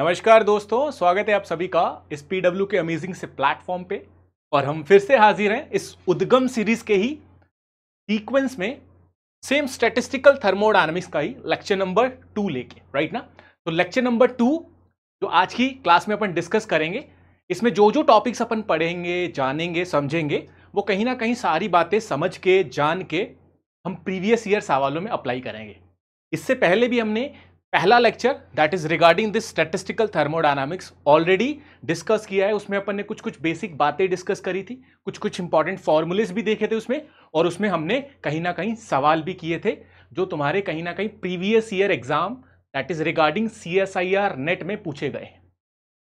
नमस्कार दोस्तों स्वागत है आप सभी का इस पी डब्ल्यू के अमेजिंग से प्लेटफॉर्म पे और हम फिर से हाजिर हैं इस उद्गम सीरीज के ही सीक्वेंस में सेम स्टेटिस्टिकल थर्मोडायनेमिक्स का ही लेक्चर नंबर टू लेके राइट ना तो लेक्चर नंबर टू जो आज की क्लास में अपन डिस्कस करेंगे इसमें जो जो टॉपिक्स अपन पढ़ेंगे जानेंगे समझेंगे वो कहीं ना कहीं सारी बातें समझ के जान के हम प्रीवियस ईयर सवालों में अप्लाई करेंगे इससे पहले भी हमने पहला lecture that is regarding this statistical thermodynamics already discuss किया है उसमें अपन ने कुछ कुछ बेसिक बातें डिस्कस करी थी कुछ कुछ इंपॉर्टेंट फॉर्मूलेज भी देखे थे उसमें और उसमें हमने कहीं ना कहीं सवाल भी किए थे जो तुम्हारे कहीं ना कहीं previous year exam that is regarding C S I R NET में पूछे गए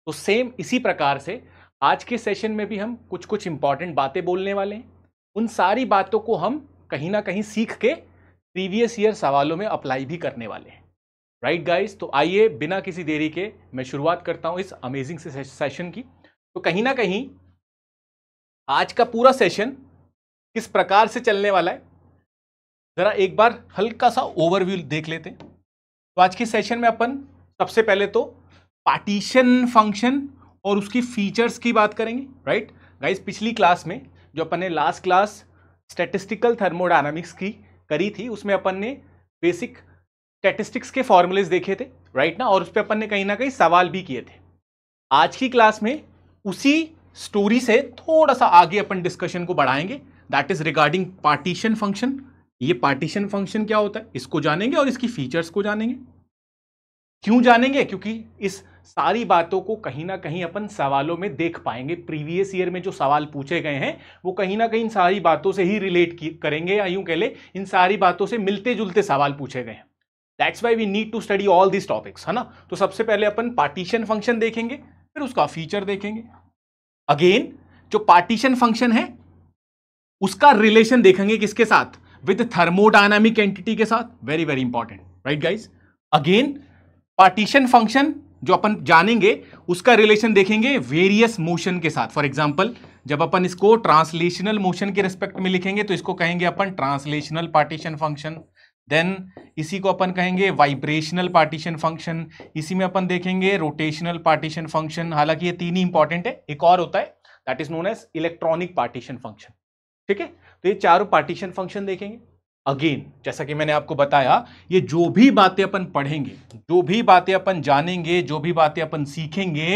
तो सेम इसी प्रकार से आज के सेशन में भी हम कुछ कुछ इंपॉर्टेंट बातें बोलने वाले हैं उन सारी बातों को हम कहीं ना कहीं सीख के प्रीवियस ईयर सवालों में अप्लाई भी करने वाले हैं राइट right गाइस तो आइए बिना किसी देरी के मैं शुरुआत करता हूं इस अमेजिंग से सेशन की तो कहीं ना कहीं आज का पूरा सेशन किस प्रकार से चलने वाला है ज़रा एक बार हल्का सा ओवरव्यू देख लेते हैं तो आज के सेशन में अपन सबसे पहले तो पार्टीशन फंक्शन और उसकी फीचर्स की बात करेंगे राइट गाइस पिछली क्लास में जो अपन ने लास्ट क्लास स्टेटिस्टिकल थर्मोडाइनमिक्स की करी थी उसमें अपन ने बेसिक स्टेटिस्टिक्स के फॉर्मूलेज देखे थे राइट ना और उस पर अपन ने कहीं ना कहीं सवाल भी किए थे आज की क्लास में उसी स्टोरी से थोड़ा सा आगे अपन डिस्कशन को बढ़ाएंगे that is regarding partition function ये पार्टीशन फंक्शन क्या होता है इसको जानेंगे और इसकी फीचर्स को जानेंगे क्यों जानेंगे क्योंकि इस सारी बातों को कहीं ना कहीं अपन सवालों में देख पाएंगे प्रीवियस ईयर में जो सवाल पूछे गए हैं वो कहीं ना कहीं इन सारी बातों से ही रिलेट करेंगे या यूं कह ले इन सारी बातों से मिलते जुलते सवाल पूछे गए हैं that's why we need to study all this topics है ना तो सबसे पहले अपन पार्टीशन फंक्शन देखेंगे फिर उसका फीचर देखेंगे अगेन जो पार्टीशन फंक्शन है उसका रिलेशन देखेंगे किसके साथ विद थर्मोडायनामिक एंटिटी के साथ very very important right guys again partition function जो अपन जानेंगे उसका रिलेशन देखेंगे वेरियस मोशन के साथ फॉर एग्जाम्पल जब अपन इसको ट्रांसलेशनल मोशन के रिस्पेक्ट में लिखेंगे तो इसको कहेंगे अपन ट्रांसलेशनल पार्टीशन फंक्शन देन इसी को अपन कहेंगे वाइब्रेशनल पार्टीशन फंक्शन इसी में अपन देखेंगे रोटेशनल पार्टीशन फंक्शन हालांकि ये तीन ही इंपॉर्टेंट है एक और होता है that is known as electronic partition function ठीक है तो ये चारों पार्टीशन फंक्शन देखेंगे अगेन जैसा कि मैंने आपको बताया ये जो भी बातें अपन पढ़ेंगे जो भी बातें अपन जानेंगे जो भी बातें अपन सीखेंगे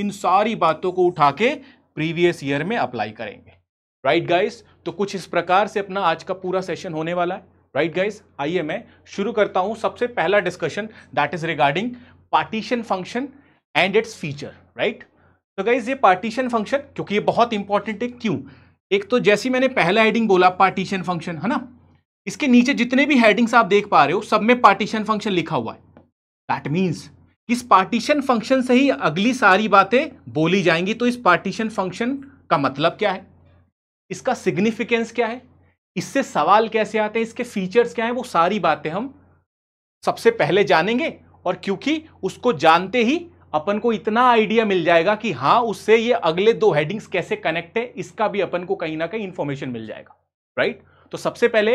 इन सारी बातों को उठा के प्रीवियस ईयर में अप्लाई करेंगे राइट right गाइस तो कुछ इस प्रकार से अपना आज का पूरा सेशन होने वाला है राइट गाइज आइए मैं शुरू करता हूं सबसे पहला discussion that is regarding partition function and its feature right तो गाइज ये पार्टीशन फंक्शन क्योंकि ये बहुत इंपॉर्टेंट है क्यों एक तो जैसी मैंने पहला हेडिंग बोला पार्टीशन फंक्शन है ना इसके नीचे जितने भी हेडिंग्स आप देख पा रहे हो सब में पार्टीशन फंक्शन लिखा हुआ है दैट मीन्स इस पार्टीशन फंक्शन से ही अगली सारी बातें बोली जाएंगी तो इस पार्टीशन फंक्शन का मतलब क्या है इसका सिग्निफिकेंस क्या है इससे सवाल कैसे आते हैं इसके फीचर्स क्या हैं वो सारी बातें हम सबसे पहले जानेंगे और क्योंकि उसको जानते ही अपन को इतना आइडिया मिल जाएगा कि हाँ उससे ये अगले दो हेडिंग्स कैसे कनेक्ट है इसका भी अपन को कहीं ना कहीं इंफॉर्मेशन मिल जाएगा राइट तो सबसे पहले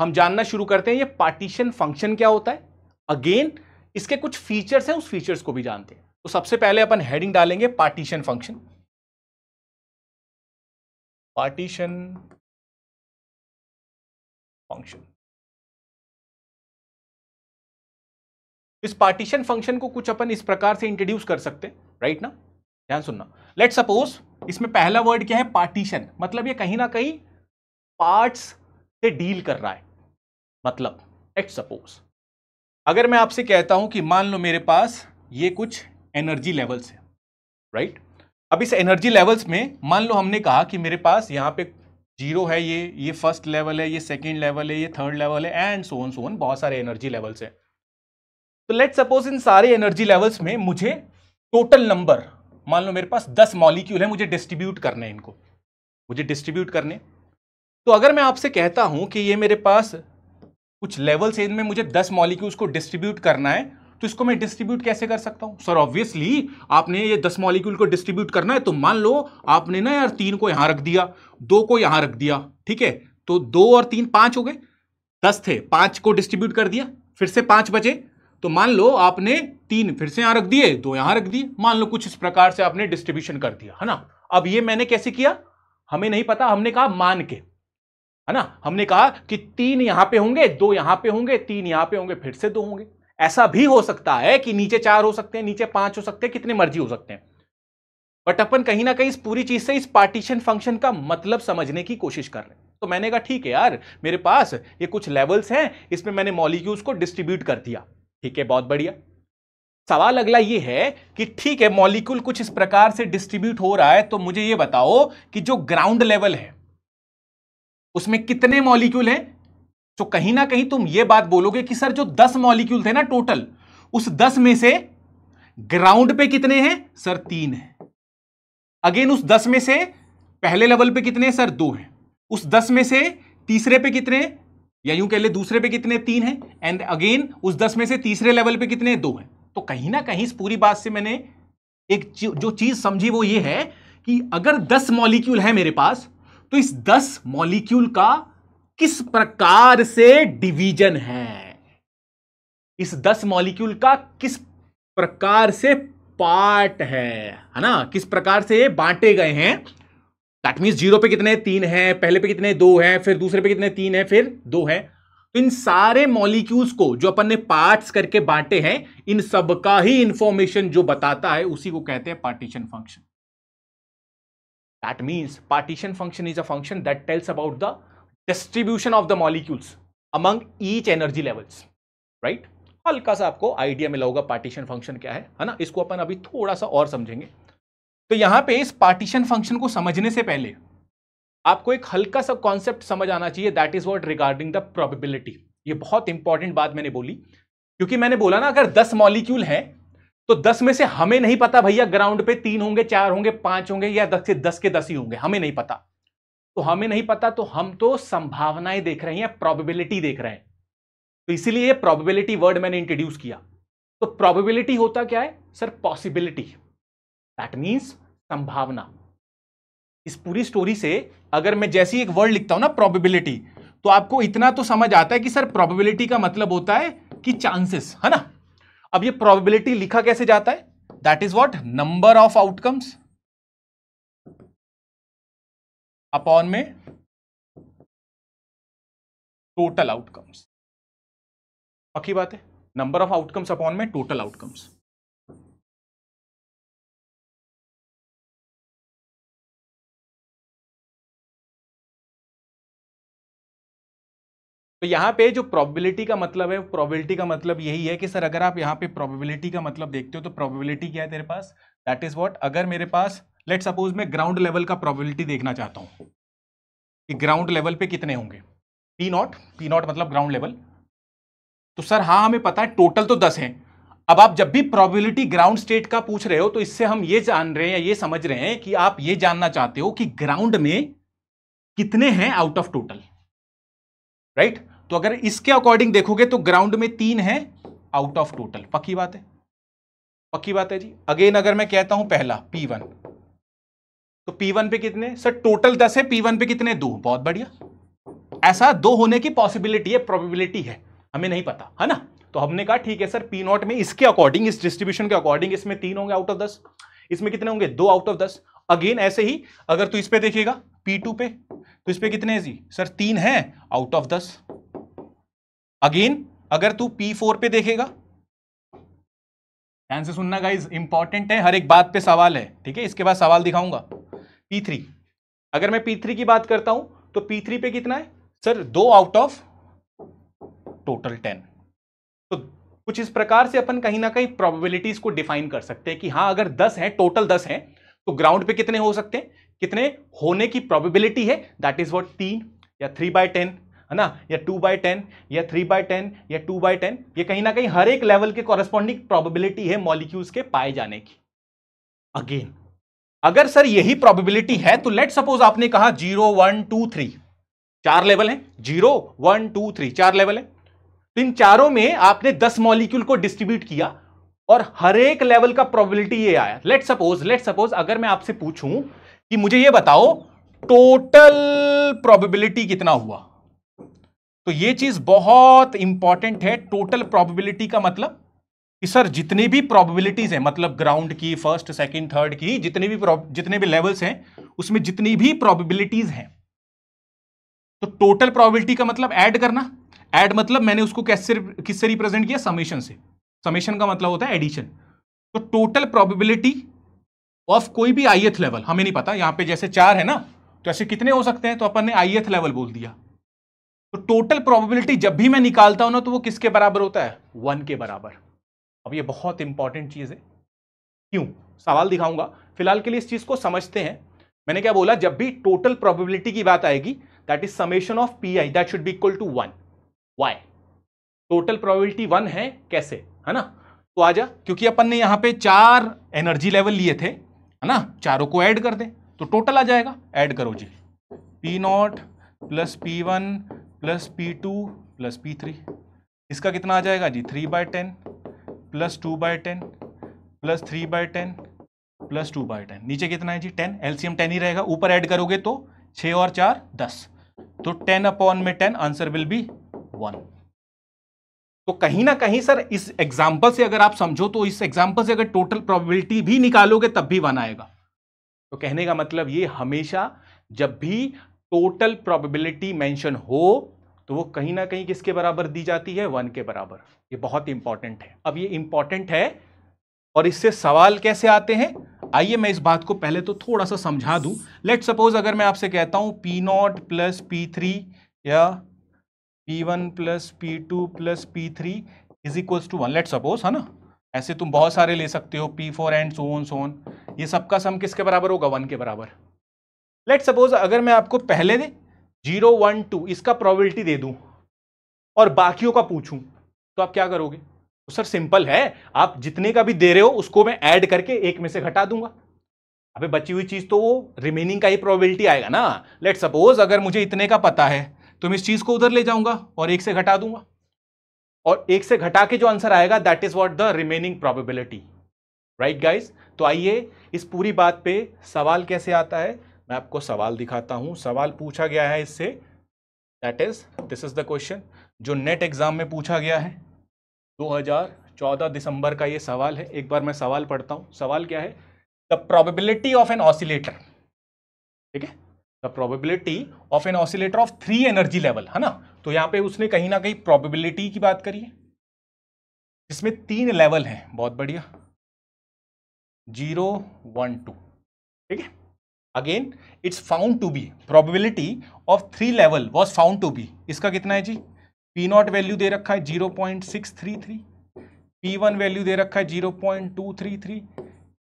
हम जानना शुरू करते हैं ये पार्टीशन फंक्शन क्या होता है अगेन इसके कुछ फीचर्स हैं उस फीचर्स को भी जानते हैं तो सबसे पहले अपन हेडिंग डालेंगे पार्टीशन फंक्शन पार्टीशन फंक्शन इस पार्टीशन फंक्शन को कुछ अपन इस प्रकार से इंट्रोड्यूस कर सकते हैं राइट ना ध्यान सुनना लेट सपोज इसमें पहला वर्ड क्या है पार्टीशन मतलब ये कहीं ना कहीं पार्ट्स से डील कर रहा है मतलब लेट सपोज अगर मैं आपसे कहता हूं कि मान लो मेरे पास ये कुछ एनर्जी लेवल्स है राइट अब इस एनर्जी लेवल्स में मान लो हमने कहा कि मेरे पास यहां पे जीरो है ये ये फर्स्ट लेवल है ये सेकेंड लेवल है ये थर्ड लेवल है एंड सोन सोन बहुत सारे एनर्जी लेवल्स हैं तो लेट सपोज इन सारे एनर्जी लेवल्स में मुझे टोटल नंबर मान लो मेरे पास दस मॉलिक्यूल है मुझे डिस्ट्रीब्यूट करने हैं इनको मुझे डिस्ट्रीब्यूट करने तो अगर मैं आपसे कहता हूं कि ये मेरे पास कुछ लेवल्स है इनमें मुझे दस मॉलिक्यूल्स को डिस्ट्रीब्यूट करना है तो इसको मैं डिस्ट्रीब्यूट कैसे कर सकता हूँ सर ऑब्वियसली आपने ये दस मॉलिक्यूल को डिस्ट्रीब्यूट करना है तो मान लो आपने ना यार तीन को यहाँ रख दिया दो को यहाँ रख दिया ठीक है तो दो और तीन पाँच हो गए दस थे पाँच को डिस्ट्रीब्यूट कर दिया फिर से पाँच बचे तो मान लो आपने तीन फिर से यहाँ रख दिए दो यहाँ रख दिए मान लो कुछ इस प्रकार से आपने डिस्ट्रीब्यूशन कर दिया है ना अब ये मैंने कैसे किया हमें नहीं पता हमने कहा मान के है ना हमने कहा कि तीन यहां पे होंगे दो यहां पे होंगे तीन यहां पे होंगे फिर से दो होंगे ऐसा भी हो सकता है कि नीचे चार हो सकते हैं नीचे पांच हो सकते हैं कितने मर्जी हो सकते हैं बट अपन कहीं ना कहीं इस पूरी चीज से इस पार्टीशन फंक्शन का मतलब समझने की कोशिश कर रहे हैं तो मैंने कहा ठीक है यार मेरे पास ये कुछ लेवल्स हैं इसमें मैंने मॉलिक्यूल्स को डिस्ट्रीब्यूट कर दिया ठीक है बहुत बढ़िया सवाल अगला ये है कि ठीक है मॉलिक्यूल कुछ इस प्रकार से डिस्ट्रीब्यूट हो रहा है तो मुझे ये बताओ कि जो ग्राउंड लेवल है उसमें कितने मॉलिक्यूल हैं तो कहीं ना कहीं तुम ये बात बोलोगे कि सर जो दस मॉलिक्यूल थे ना टोटल उस दस में से ग्राउंड पे कितने हैं सर तीन है अगेन उस दस में से पहले लेवल पे कितने सर दो हैं उस दस में से तीसरे पे कितने या यूं कह ले दूसरे पे कितने तीन हैं एंड अगेन उस दस में से तीसरे लेवल पे कितने दो हैं तो कहीं ना कहीं इस पूरी बात से मैंने एक जो चीज समझी वो ये है कि अगर दस मॉलिक्यूल है मेरे पास तो इस दस मॉलिक्यूल का किस प्रकार से डिवीजन है इस दस मॉलिक्यूल का किस प्रकार से पार्ट है है ना किस प्रकार से बांटे गए हैं दैट मीन्स जीरो पे कितने तीन हैं पहले पे कितने दो हैं फिर दूसरे पे कितने तीन हैं फिर दो हैं तो इन सारे मॉलिक्यूल्स को जो अपन ने पार्ट्स करके बांटे हैं इन सब का ही इंफॉर्मेशन जो बताता है उसी को कहते हैं partition function that means partition function is a function that tells about the distribution of the molecules among each energy levels right हल्का सा आपको आइडिया मिला होगा पार्टीशन फंक्शन क्या है है ना इसको अपन अभी थोड़ा सा और समझेंगे तो यहाँ पे इस पार्टीशन फंक्शन को समझने से पहले आपको एक हल्का सा कॉन्सेप्ट समझ आना चाहिए that is what regarding the probability ये बहुत इंपॉर्टेंट बात मैंने बोली क्योंकि मैंने बोला ना अगर दस मॉलिक्यूल हैं तो दस में से हमें नहीं पता भैया ग्राउंड पे तीन होंगे चार होंगे पांच होंगे या दस से दस के दस ही होंगे हमें नहीं पता तो हमें नहीं पता तो हम तो संभावनाएं देख रहे हैं प्रोबेबिलिटी देख रहे हैं तो इसीलिए प्रोबेबिलिटी वर्ड मैंने इंट्रोड्यूस किया तो प्रोबेबिलिटी होता क्या है सर पॉसिबिलिटी दैट मीन्स संभावना इस पूरी स्टोरी से अगर मैं जैसी एक वर्ड लिखता हूं ना प्रोबेबिलिटी तो आपको इतना तो समझ आता है कि सर प्रोबेबिलिटी का मतलब होता है कि चांसेस है ना अब ये प्रोबेबिलिटी लिखा कैसे जाता है that is what number of outcomes upon में टोटल आउटकम्स पक्की बात है नंबर ऑफ आउटकम्स अपॉन में टोटल आउटकम्स तो यहां पे जो प्रोबेबिलिटी का मतलब है प्रोबेबिलिटी का मतलब यही है कि सर अगर आप यहां पे प्रोबेबिलिटी का मतलब देखते हो तो प्रोबेबिलिटी क्या है तेरे पास दैट इज व्हाट अगर मेरे पास लेट सपोज मैं ग्राउंड लेवल का प्रोबेबिलिटी देखना चाहता हूँ कि ग्राउंड लेवल पे कितने होंगे पी नॉट पी नॉट मतलब ग्राउंड लेवल तो सर हाँ हमें पता है टोटल तो दस हैं अब आप जब भी प्रोबेबिलिटी ग्राउंड स्टेट का पूछ रहे हो तो इससे हम ये जान रहे हैं या ये समझ रहे हैं कि आप ये जानना चाहते हो कि ग्राउंड में कितने हैं आउट ऑफ टोटल राइट तो अगर इसके अकॉर्डिंग देखोगे तो ग्राउंड में तीन है आउट ऑफ टोटल पक्की बात है पक्की बात है जी अगेन अगर मैं कहता हूं पहला पी वन तो P1 पे कितने सर टोटल दस है P1 पे कितने दो बहुत बढ़िया ऐसा दो होने की पॉसिबिलिटी है प्रोबेबिलिटी है हमें नहीं पता है ना तो हमने कहा ठीक है सर पी नॉट में इसके अकॉर्डिंग इस डिस्ट्रीब्यूशन के अकॉर्डिंग इसमें तीन होंगे आउट ऑफ दस इसमें कितने होंगे दो आउट ऑफ दस अगेन ऐसे ही अगर तू इस पे देखिएगा पी टू पे तो इस पे कितने है जी सर तीन है आउट ऑफ दस अगेन अगर तू पी फोर पे देखेगा ध्यान से सुनना गाइज इंपॉर्टेंट है हर एक बात पे सवाल है ठीक है इसके बाद सवाल दिखाऊंगा P3 अगर मैं P3 की बात करता हूं तो P3 पे कितना है सर दो आउट ऑफ टोटल टेन तो कुछ इस प्रकार से अपन कहीं ना कहीं प्रोबेबिलिटीज को डिफाइन कर सकते हैं कि हाँ अगर दस है टोटल दस है तो ग्राउंड पे कितने हो सकते हैं कितने होने की प्रोबेबिलिटी है दैट इज वॉट तीन या थ्री बाय टेन है ना या टू बाय टेन या थ्री बाय टेन या टू बाय टेन ये कहीं ना कहीं हर एक लेवल के कॉरेस्पॉन्डिंग प्रोबेबिलिटी है मॉलिक्यूल्स के पाए जाने की अगेन अगर सर यही प्रोबेबिलिटी है तो लेट सपोज आपने कहा जीरो वन टू थ्री चार लेवल हैं जीरो वन टू थ्री चार लेवल है तो इन चारों में आपने दस मॉलिक्यूल को डिस्ट्रीब्यूट किया और हर एक लेवल का प्रोबेबिलिटी ये आया लेट सपोज लेट सपोज अगर मैं आपसे पूछूं कि मुझे ये बताओ टोटल प्रोबेबिलिटी कितना हुआ तो ये चीज बहुत इंपॉर्टेंट है टोटल प्रोबेबिलिटी का मतलब कि सर जितनी भी प्रोबेबिलिटीज हैं मतलब ग्राउंड की फर्स्ट सेकंड थर्ड की जितने भी जितने भी लेवल्स हैं उसमें जितनी भी प्रोबेबिलिटीज हैं तो टोटल प्रोबेबिलिटी का मतलब ऐड करना ऐड मतलब मैंने उसको कैसे किससे रिप्रेजेंट किया समेशन से समेशन का मतलब होता है एडिशन तो टोटल प्रोबेबिलिटी ऑफ कोई भी आई लेवल हमें नहीं पता यहां पर जैसे चार है ना तो ऐसे कितने हो सकते हैं तो अपन ने आई लेवल बोल दिया तो टोटल प्रोबेबिलिटी जब भी मैं निकालता हूं ना तो वो किसके बराबर होता है वन के बराबर अब ये बहुत इंपॉर्टेंट चीज़ है क्यों सवाल दिखाऊंगा फिलहाल के लिए इस चीज़ को समझते हैं मैंने क्या बोला जब भी टोटल प्रोबेबिलिटी की बात आएगी that is summation of P I that should be equal to one why total probability one है कैसे है ना तो आजा क्योंकि अपन ने यहाँ पे चार एनर्जी लेवल लिए थे है ना चारों को ऐड कर दें तो टोटल आ जाएगा ऐड करो जी P naught plus P one plus P two plus P three इसका कितना आ जाएगा जी three by ten plus two by ten plus three by ten plus two by ten नीचे कितना है जी टेन एलसीएम टेन ही रहेगा ऊपर ऐड करोगे तो छः और चार दस तो टेन अपॉन में ten answer will be one तो कहीं ना कहीं सर इस एग्जाम्पल से अगर आप समझो तो इस एग्जाम्पल से अगर टोटल प्रोबेबिलिटी भी निकालोगे तब भी वन आएगा तो कहने का मतलब ये हमेशा जब भी टोटल प्रोबेबिलिटी मेंशन हो तो वो कहीं ना कहीं किसके बराबर दी जाती है वन के बराबर ये बहुत इंपॉर्टेंट है अब ये इंपॉर्टेंट है और इससे सवाल कैसे आते हैं आइए मैं इस बात को पहले तो थोड़ा सा समझा दूं लेट सपोज अगर मैं आपसे कहता हूं P naught plus P three या P one plus P two plus P three is equals to one let suppose है ना ऐसे तुम बहुत सारे ले सकते हो P four and so on so on ये सबका सम किसके बराबर होगा वन के बराबर लेट सपोज अगर मैं आपको पहले दे जीरो वन टू इसका प्रोबेबिलिटी दे दूं और बाकियों का पूछूं तो आप क्या करोगे तो सर सिंपल है आप जितने का भी दे रहे हो उसको मैं ऐड करके एक में से घटा दूंगा अबे बची हुई चीज़ तो वो रिमेनिंग का ही प्रोबेबिलिटी आएगा ना लेट सपोज अगर मुझे इतने का पता है तो मैं इस चीज़ को उधर ले जाऊंगा और एक से घटा दूंगा और एक से घटा के जो आंसर आएगा that is what the remaining probability right guys तो आइए इस पूरी बात पे सवाल कैसे आता है मैं आपको सवाल दिखाता हूँ सवाल पूछा गया है इससे that is this is the question जो नेट एग्जाम में पूछा गया है 2014 दिसंबर का ये सवाल है एक बार मैं सवाल पढ़ता हूँ सवाल क्या है the probability of an oscillator ठीक है the probability of an oscillator of three energy level है ना तो यहाँ पे उसने कहीं ना कहीं प्रोबेबिलिटी की बात करी है जिसमें तीन लेवल हैं बहुत बढ़िया जीरो वन टू ठीक है again it's found to be probability of three level was found to be इसका कितना है जी पी नॉट वैल्यू दे रखा है zero point six three three P one value दे रखा है zero point two three three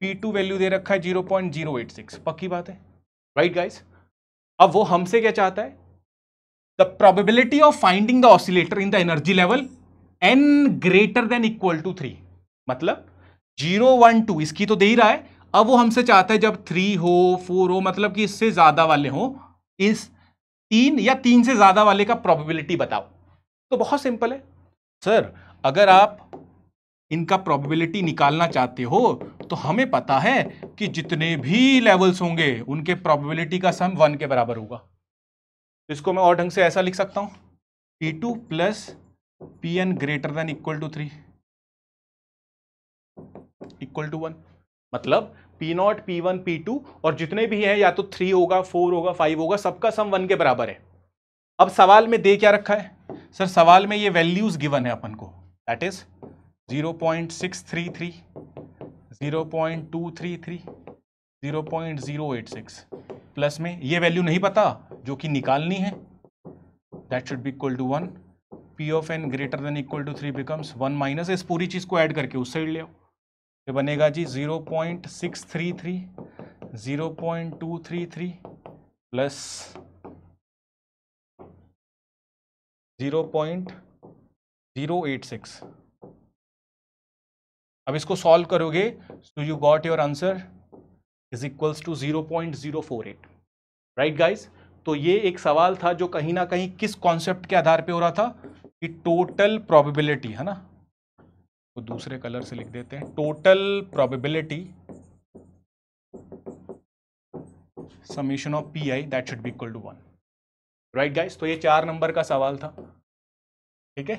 P two value दे रखा है zero point zero eight six पक्की बात है राइट right गाइज अब वो हमसे क्या चाहता है the probability of finding the oscillator in the energy level N greater than equal to three मतलब जीरो वन टू इसकी तो दे ही रहा है अब वो हमसे चाहता है जब थ्री हो फोर हो मतलब कि इससे ज़्यादा वाले हो इस तीन या तीन से ज़्यादा वाले का प्रोबेबिलिटी बताओ तो बहुत सिंपल है सर अगर आप इनका प्रोबेबिलिटी निकालना चाहते हो तो हमें पता है कि जितने भी लेवल्स होंगे उनके प्रोबेबिलिटी का सम वन के बराबर होगा इसको मैं और ढंग से ऐसा लिख सकता हूं P two plus P N greater than equal to three equal to one मतलब P naught P one P two और जितने भी हैं या तो थ्री होगा फोर होगा फाइव होगा सबका सम वन के बराबर है अब सवाल में दे क्या रखा है सर सवाल में ये वैल्यूज गिवन है अपन को दैट इज 0.633, 0.233, 0.086 प्लस में ये वैल्यू नहीं पता जो कि निकालनी है that should be equal to one P of N greater than equal to three becomes one minus इस पूरी चीज़ को ऐड करके उस साइड ले आओ ये बनेगा जी zero point six three three zero point two three three plus zero point zero eight six अब इसको सॉल्व करोगे so you got your answer is equals to zero point zero four eight right guys तो ये एक सवाल था जो कहीं ना कहीं किस कॉन्सेप्ट के आधार पे हो रहा था कि टोटल प्रोबेबिलिटी है ना को हाँ। दूसरे कलर से लिख देते हैं total probability summation of P I that should be equal to one right guys तो ये चार नंबर का सवाल था ठीक है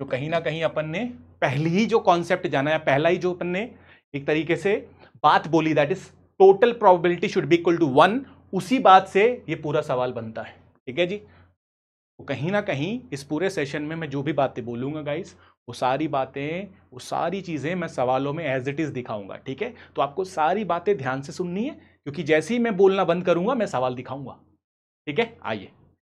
जो कहीं ना कहीं अपन ने पहली ही जो कॉन्सेप्ट जाना है पहला ही जो अपन ने एक तरीके से बात बोली that is total probability should be equal to one उसी बात से ये पूरा सवाल बनता है ठीक है जी तो कहीं ना कहीं इस पूरे सेशन में मैं जो भी बातें बोलूंगा गाइस वो सारी बातें वो सारी चीज़ें मैं सवालों में एज इट इज़ दिखाऊंगा ठीक है तो आपको सारी बातें ध्यान से सुननी है क्योंकि जैसे ही मैं बोलना बंद करूंगा मैं सवाल दिखाऊंगा ठीक है आइए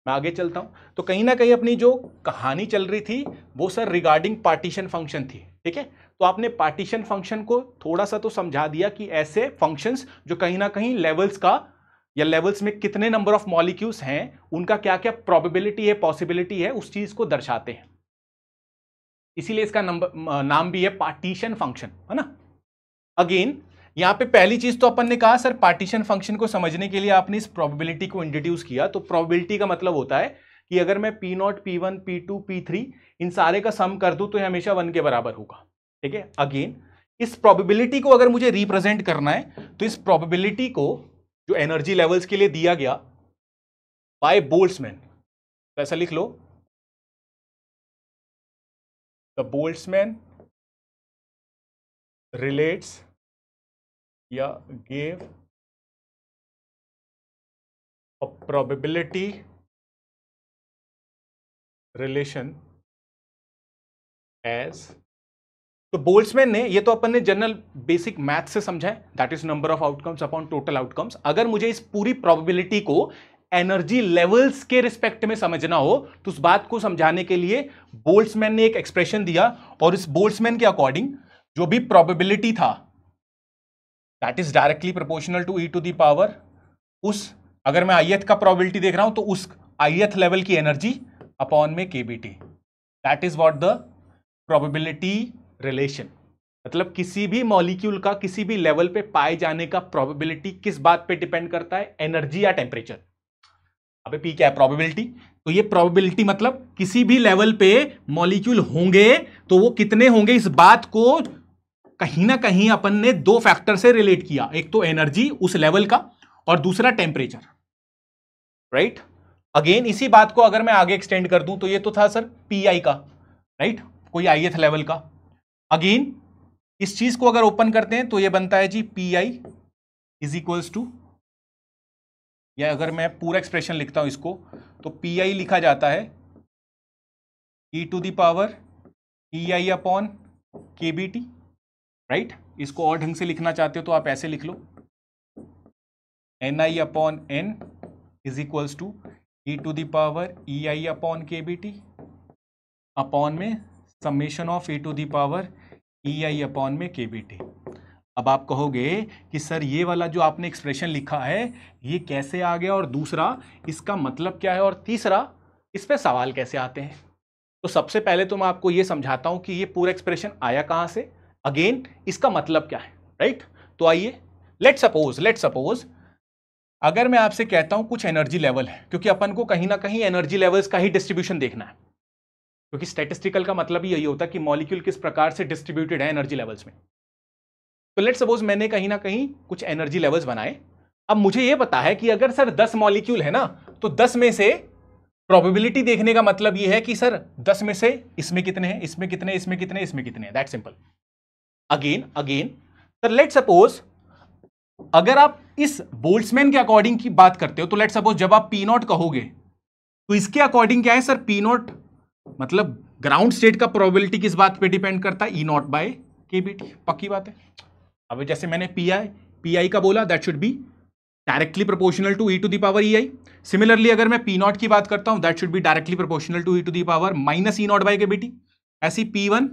मैं आगे चलता हूँ तो कहीं ना कहीं अपनी जो कहानी चल रही थी वो सर रिगार्डिंग पार्टीशन फंक्शन थी ठीक है तो आपने पार्टीशन फंक्शन को थोड़ा सा तो समझा दिया कि ऐसे फंक्शंस जो कहीं ना कहीं लेवल्स का या लेवल्स में कितने नंबर ऑफ मॉलिक्यूल्स हैं उनका क्या क्या प्रोबेबिलिटी है पॉसिबिलिटी है उस चीज़ को दर्शाते हैं इसीलिए इसका नंबर नाम भी है पार्टीशन फंक्शन है ना अगेन यहाँ पे पहली चीज तो अपन ने कहा सर पार्टीशन फंक्शन को समझने के लिए आपने इस प्रोबेबिलिटी को इंट्रोड्यूस किया तो प्रोबेबिलिटी का मतलब होता है कि अगर मैं P naught P one P two P three इन सारे का सम कर दूं तो ये हमेशा वन के बराबर होगा ठीक है अगेन इस प्रोबेबिलिटी को अगर मुझे रिप्रेजेंट करना है तो इस प्रोबेबिलिटी को जो एनर्जी लेवल्स के लिए दिया गया बाय बोल्समैन तो ऐसा लिख लो the Boltzmann relates yeah gave a probability relation as तो बोल्समैन ने ये तो अपन ने जनरल बेसिक मैथ से समझा है that is number of outcomes upon total outcomes अगर मुझे इस पूरी प्रोबेबिलिटी को एनर्जी लेवल्स के रिस्पेक्ट में समझना हो तो उस बात को समझाने के लिए बोल्ट्समैन ने एक एक्सप्रेशन दिया और इस बोल्ट्समैन के अकॉर्डिंग जो भी प्रोबेबिलिटी था that is directly proportional to E to the power उस अगर मैं आईएथ का प्रोबेबिलिटी देख रहा हूं तो उस आईएथ लेवल की एनर्जी अपॉन में के B T that is what the probability relation मतलब किसी भी मॉलिक्यूल का किसी भी लेवल पे पाए जाने का प्रोबेबिलिटी किस बात पे डिपेंड करता है एनर्जी या टेम्परेचर अबे पी क्या है प्रोबेबिलिटी तो ये प्रोबेबिलिटी मतलब किसी भी लेवल पे मॉलिक्यूल होंगे तो वो कितने होंगे इस बात को कहीं ना कहीं अपन ने दो फैक्टर से रिलेट किया एक तो एनर्जी उस लेवल का और दूसरा टेम्परेचर राइट अगेन इसी बात को अगर मैं आगे एक्सटेंड कर दूं तो ये तो था सर पी का राइट right? कोई आई एथ लेवल का अगेन इस चीज को अगर ओपन करते हैं तो ये बनता है जी P I is equals to या अगर मैं पूरा एक्सप्रेशन लिखता हूं इसको तो पी आई लिखा जाता है ई to the power E I upon के बी टी राइट इसको और ढंग से लिखना चाहते हो तो आप ऐसे लिख लो N I upon N is equals to E to the power E I upon के बी टी अपॉन में summation of E to the power E I upon में के बी टी अब आप कहोगे कि सर ये वाला जो आपने एक्सप्रेशन लिखा है ये कैसे आ गया और दूसरा इसका मतलब क्या है और तीसरा इस पर सवाल कैसे आते हैं तो सबसे पहले तो मैं आपको ये समझाता हूँ कि ये पूरा एक्सप्रेशन आया कहाँ से अगेन इसका मतलब क्या है राइट तो आइए लेट सपोज लेट सपोज अगर मैं आपसे कहता हूँ कुछ एनर्जी लेवल है क्योंकि अपन को कहीं ना कहीं एनर्जी लेवल्स का ही डिस्ट्रीब्यूशन देखना है क्योंकि स्टेटिस्टिकल का मतलब ही यही होता है कि मॉलिक्यूल किस प्रकार से डिस्ट्रीब्यूटेड है एनर्जी लेवल्स में तो लेट सपोज मैंने कहीं ना कहीं कुछ एनर्जी लेवल्स बनाए अब मुझे यह पता है कि अगर सर दस मॉलिक्यूल है ना तो दस में से प्रोबेबिलिटी देखने का मतलब यह है कि सर दस में से इसमें कितने हैं इसमें कितने इसमें कितने इसमें कितने that simple again again sir let suppose अगर आप इस बोल्टमैन के अकॉर्डिंग की बात करते हो तो लेट सपोज जब आप पी नॉट कहोगे तो इसके अकॉर्डिंग क्या है सर पी नॉट मतलब ग्राउंड स्टेट का प्रोबेबिलिटी किस बात पे डिपेंड करता है ई नॉट बाय के पक्की बात है अब जैसे मैंने पी आई पी आई का बोला that should be directly proportional to E to the power E I similarly अगर मैं पी नॉट की बात करता हूँ that should be directly proportional to E to the power minus E not by K B T ऐसी P one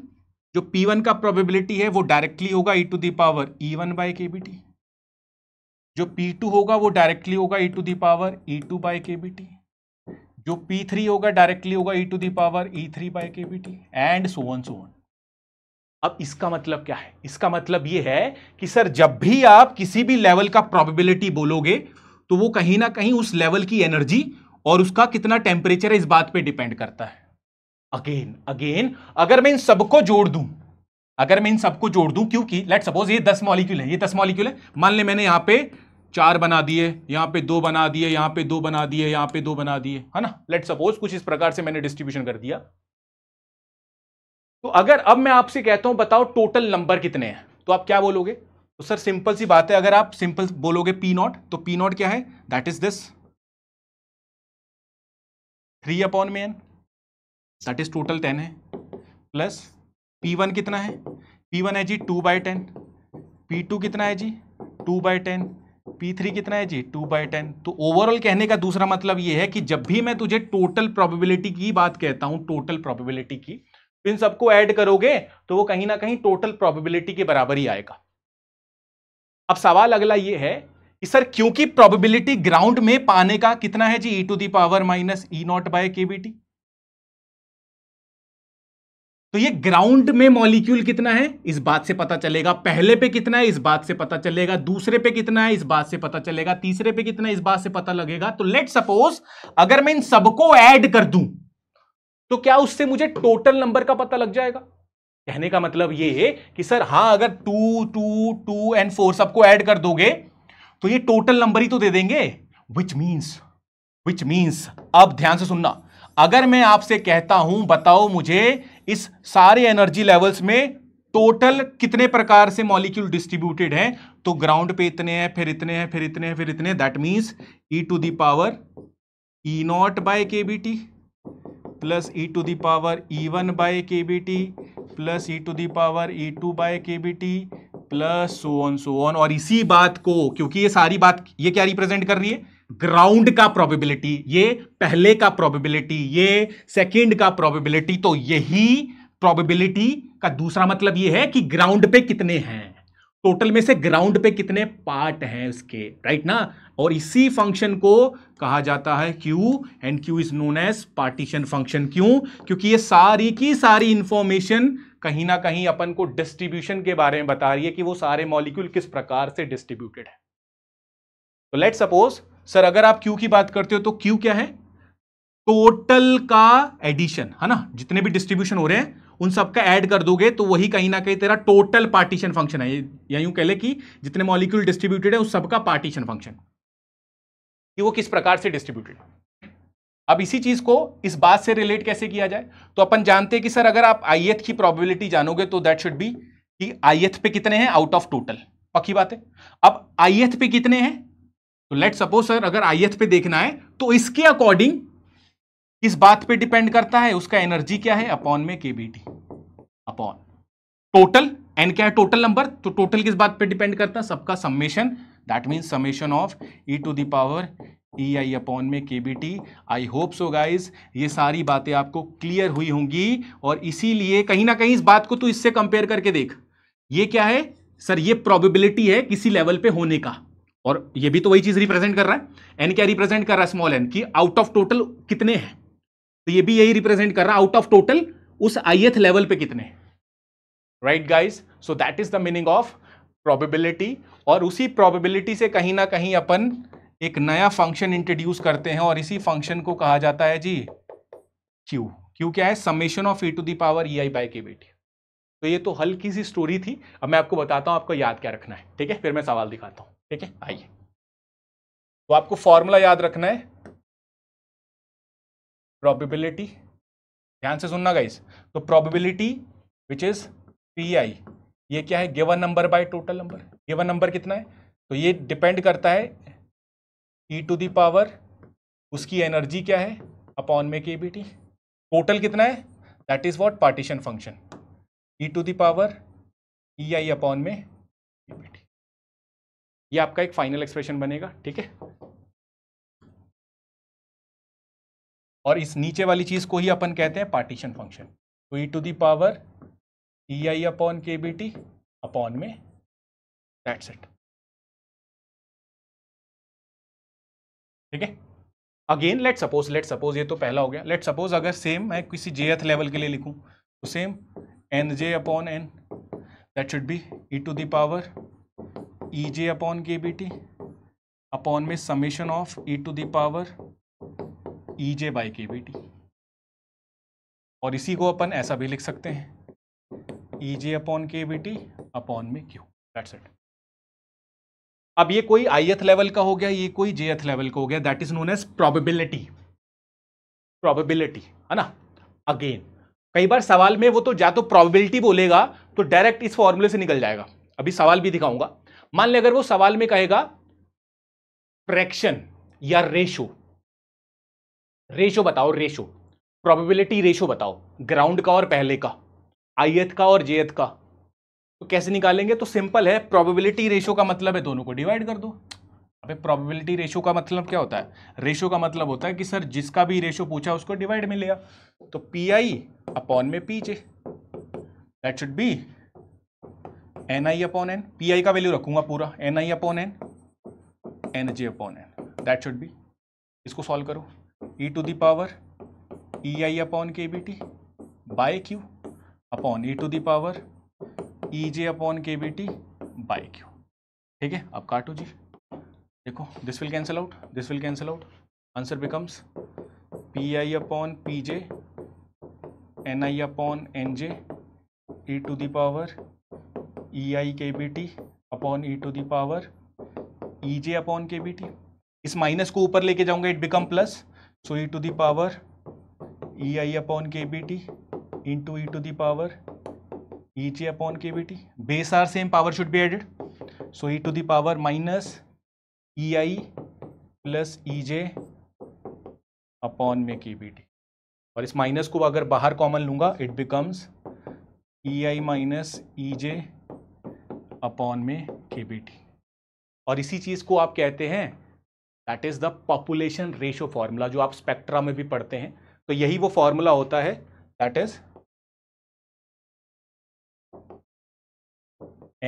जो P one का probability है वो डायरेक्टली होगा E to the power E one by के बी टी जो P two होगा वो डायरेक्टली होगा E to the power E two by के बी टी जो पी थ्री होगा डायरेक्टली होगा E to the power E three by के B T and so on so on अब इसका मतलब क्या है इसका मतलब यह है कि सर जब भी आप किसी भी लेवल का प्रोबेबिलिटी बोलोगे तो वो कहीं ना कहीं उस लेवल की एनर्जी और उसका कितना टेम्परेचर है इस बात पे डिपेंड करता है अगेन अगेन अगर मैं इन सबको जोड़ दूं अगर मैं इन सबको जोड़ दूं क्योंकि लेट सपोज ये दस मॉलिक्यूल है ये दस मॉलिक्यूल है मान ले मैंने यहां पे चार बना दिए यहां पे दो बना दिए यहां पे दो बना दिए यहां पे दो बना दिए है ना लेट सपोज कुछ इस प्रकार से मैंने डिस्ट्रीब्यूशन कर दिया तो अगर अब मैं आपसे कहता हूं बताओ टोटल नंबर कितने हैं तो आप क्या बोलोगे तो सर सिंपल सी बात है अगर आप सिंपल बोलोगे पी नॉट तो पी नॉट क्या है that is this three upon में N that is total ten है प्लस पी वन कितना है पी वन है जी two by ten P two कितना है जी two by ten P three कितना है जी टू बाई टेन तो ओवरऑल कहने का दूसरा मतलब ये है कि जब भी मैं तुझे टोटल प्रोबेबिलिटी की बात कहता हूँ टोटल प्रोबेबिलिटी की इन सबको ऐड करोगे तो वो कहीं ना कहीं टोटल प्रोबेबिलिटी के बराबर ही आएगा अब सवाल अगला ये है कि सर क्योंकि प्रोबेबिलिटी ग्राउंड में पाने का कितना है जी ई to the power minus E naught by T तो ये ग्राउंड में मॉलिक्यूल कितना है इस बात से पता चलेगा पहले पे कितना है इस बात से पता चलेगा दूसरे पे कितना है इस बात से पता चलेगा तीसरे पे कितना है इस बात से पता लगेगा तो लेट सपोज अगर मैं इन सबको ऐड कर दूं तो क्या उससे मुझे टोटल नंबर का पता लग जाएगा कहने का मतलब ये है कि सर हाँ अगर two two two and four सबको ऐड कर दोगे तो ये टोटल नंबर ही तो दे देंगे विच मीन्स विच मीन्स अब ध्यान से सुनना अगर मैं आपसे कहता हूं बताओ मुझे इस सारे एनर्जी लेवल्स में टोटल कितने प्रकार से मॉलिक्यूल डिस्ट्रीब्यूटेड हैं तो ग्राउंड पे इतने हैं फिर इतने हैं फिर इतने हैं फिर इतने that means E to the power E naught by K B T plus E to the power E one by K B T plus E to the power E two by K B T plus so on so on और इसी बात को क्योंकि ये सारी बात ये क्या रिप्रेजेंट कर रही है ग्राउंड का प्रोबेबिलिटी ये पहले का प्रोबेबिलिटी ये सेकंड का प्रोबेबिलिटी तो यही प्रोबेबिलिटी का दूसरा मतलब ये है कि ग्राउंड पे कितने हैं टोटल में से ग्राउंड पे कितने पार्ट हैं उसके राइट ना और इसी फंक्शन को कहा जाता है Q and Q is known as partition function क्यों क्योंकि ये सारी की सारी इंफॉर्मेशन कहीं ना कहीं अपन को डिस्ट्रीब्यूशन के बारे में बता रही है कि वो सारे मॉलिक्यूल किस प्रकार से डिस्ट्रीब्यूटेड है तो लेट सपोज सर अगर आप क्यू की बात करते हो तो क्यू क्या है टोटल का एडिशन है ना जितने भी डिस्ट्रीब्यूशन हो रहे हैं उन सबका ऐड कर दोगे तो वही कहीं ना कहीं तेरा टोटल पार्टीशन फंक्शन है या यूं कह ले कि जितने मॉलिक्यूल डिस्ट्रीब्यूटेड है उस सबका पार्टीशन फंक्शन कि वो किस प्रकार से डिस्ट्रीब्यूटेड अब इसी चीज को इस बात से रिलेट कैसे किया जाए तो अपन जानते हैं कि सर अगर आप आई की प्रॉबिलिटी जानोगे तो दैट शुड बी कि आई पे कितने हैं आउट ऑफ टोटल पक्की बात है अब आई पे कितने हैं तो लेट सपोज सर अगर आई पे देखना है तो इसके अकॉर्डिंग किस बात पे डिपेंड करता है उसका एनर्जी क्या है अपॉन में के बी अपॉन टोटल एन क्या है टोटल नंबर तो टोटल किस बात पे डिपेंड करता है सबका summation that mean summation of E to the power E I upon में के B T I hope so guys ये सारी बातें आपको क्लियर हुई होंगी और इसीलिए कहीं ना कहीं इस बात को तू इससे कंपेयर करके देख ये क्या है सर ये प्रोबेबिलिटी है किसी लेवल पे होने का और ये भी तो वही चीज़ रिप्रेजेंट कर रहा है एन क्या रिप्रेजेंट कर रहा है स्मॉल एन की आउट ऑफ टोटल कितने हैं तो ये भी यही रिप्रेजेंट कर रहा आउट ऑफ टोटल उस आईएथ लेवल पे कितने right guys so that is the meaning of probability और उसी प्रोबेबिलिटी से कहीं ना कहीं अपन एक नया फंक्शन इंट्रोड्यूस करते हैं और इसी फंक्शन को कहा जाता है जी क्यू क्यू क्या है summation of E to the power E I by K B T तो ये तो हल्की सी स्टोरी थी अब मैं आपको बताता हूँ आपको याद क्या रखना है ठीक है फिर मैं सवाल दिखाता हूँ ठीक है आइए तो आपको फॉर्मूला याद रखना है प्रोबेबिलिटी ध्यान से सुनना गाइस तो probability which is P I ये क्या है given number by total number given number कितना है तो ये डिपेंड करता है ई टू दी पावर उसकी एनर्जी क्या है अपॉन में के बी टी टोटल कितना है that is what partition function E to the power E I upon में ये आपका एक फाइनल एक्सप्रेशन बनेगा ठीक है और इस नीचे वाली चीज़ को ही अपन कहते हैं पार्टीशन फंक्शन तो E to the power E I upon के बी टी अपॉन में दैट्स इट ठीक है again let suppose let suppose ये तो पहला हो गया लेट सपोज अगर सेम मैं किसी जे एथ लेवल के लिए लिखूं तो same N J upon N that should be E to the power E J upon के बी टी अपॉन में summation of E to the power E J by के बी टी और इसी को अपन ऐसा भी लिख सकते हैं ई जे अपॉन के बी टी अपॉन में क्यू दैट्स इट अब ये कोई आई एथ लेवल का हो गया ये कोई एथ लेवल का हो गया that is known as probability probability है ना अगेन कई बार सवाल में वो तो या तो प्रोबेबिलिटी बोलेगा तो डायरेक्ट इस फॉर्मूले से निकल जाएगा अभी सवाल भी दिखाऊंगा मान लें अगर वो सवाल में कहेगा फ्रैक्शन या रेशो रेशो बताओ रेशो प्रोबेबिलिटी रेशो बताओ ग्राउंड का और पहले का आईएथ का और जेएथ का तो कैसे निकालेंगे तो सिंपल है प्रोबेबिलिटी रेशो का मतलब है दोनों को डिवाइड कर दो अबे प्रोबेबिलिटी रेशो का मतलब क्या होता है रेशो का मतलब होता है कि सर जिसका भी रेशो पूछा उसको डिवाइड में लिया तो पी आई अपॉन में P J that should be N I upon N P I का वैल्यू रखूंगा पूरा N I upon N N J upon N that should be इसको सॉल्व करो E to the power E I upon के B T by Q upon E to the power E J upon के B T by Q ठीक है अब काटो जी देखो this will cancel out this will cancel out answer becomes P I upon P J N I upon N J E to the power E I K B T upon E to the power E J upon के B T इस minus को ऊपर लेके जाऊंगा it become plus so E to the power E I upon के B T to E to the power E J upon के B T base are same power should be added so E to the power minus E I plus E J upon में के B T और इस minus को अगर बाहर common लूंगा it becomes E I minus E J upon में के बी टी और इसी चीज़ को आप कहते हैं that is the population ratio formula जो आप स्पेक्ट्रा में भी पढ़ते हैं तो यही वो फॉर्मूला होता है that is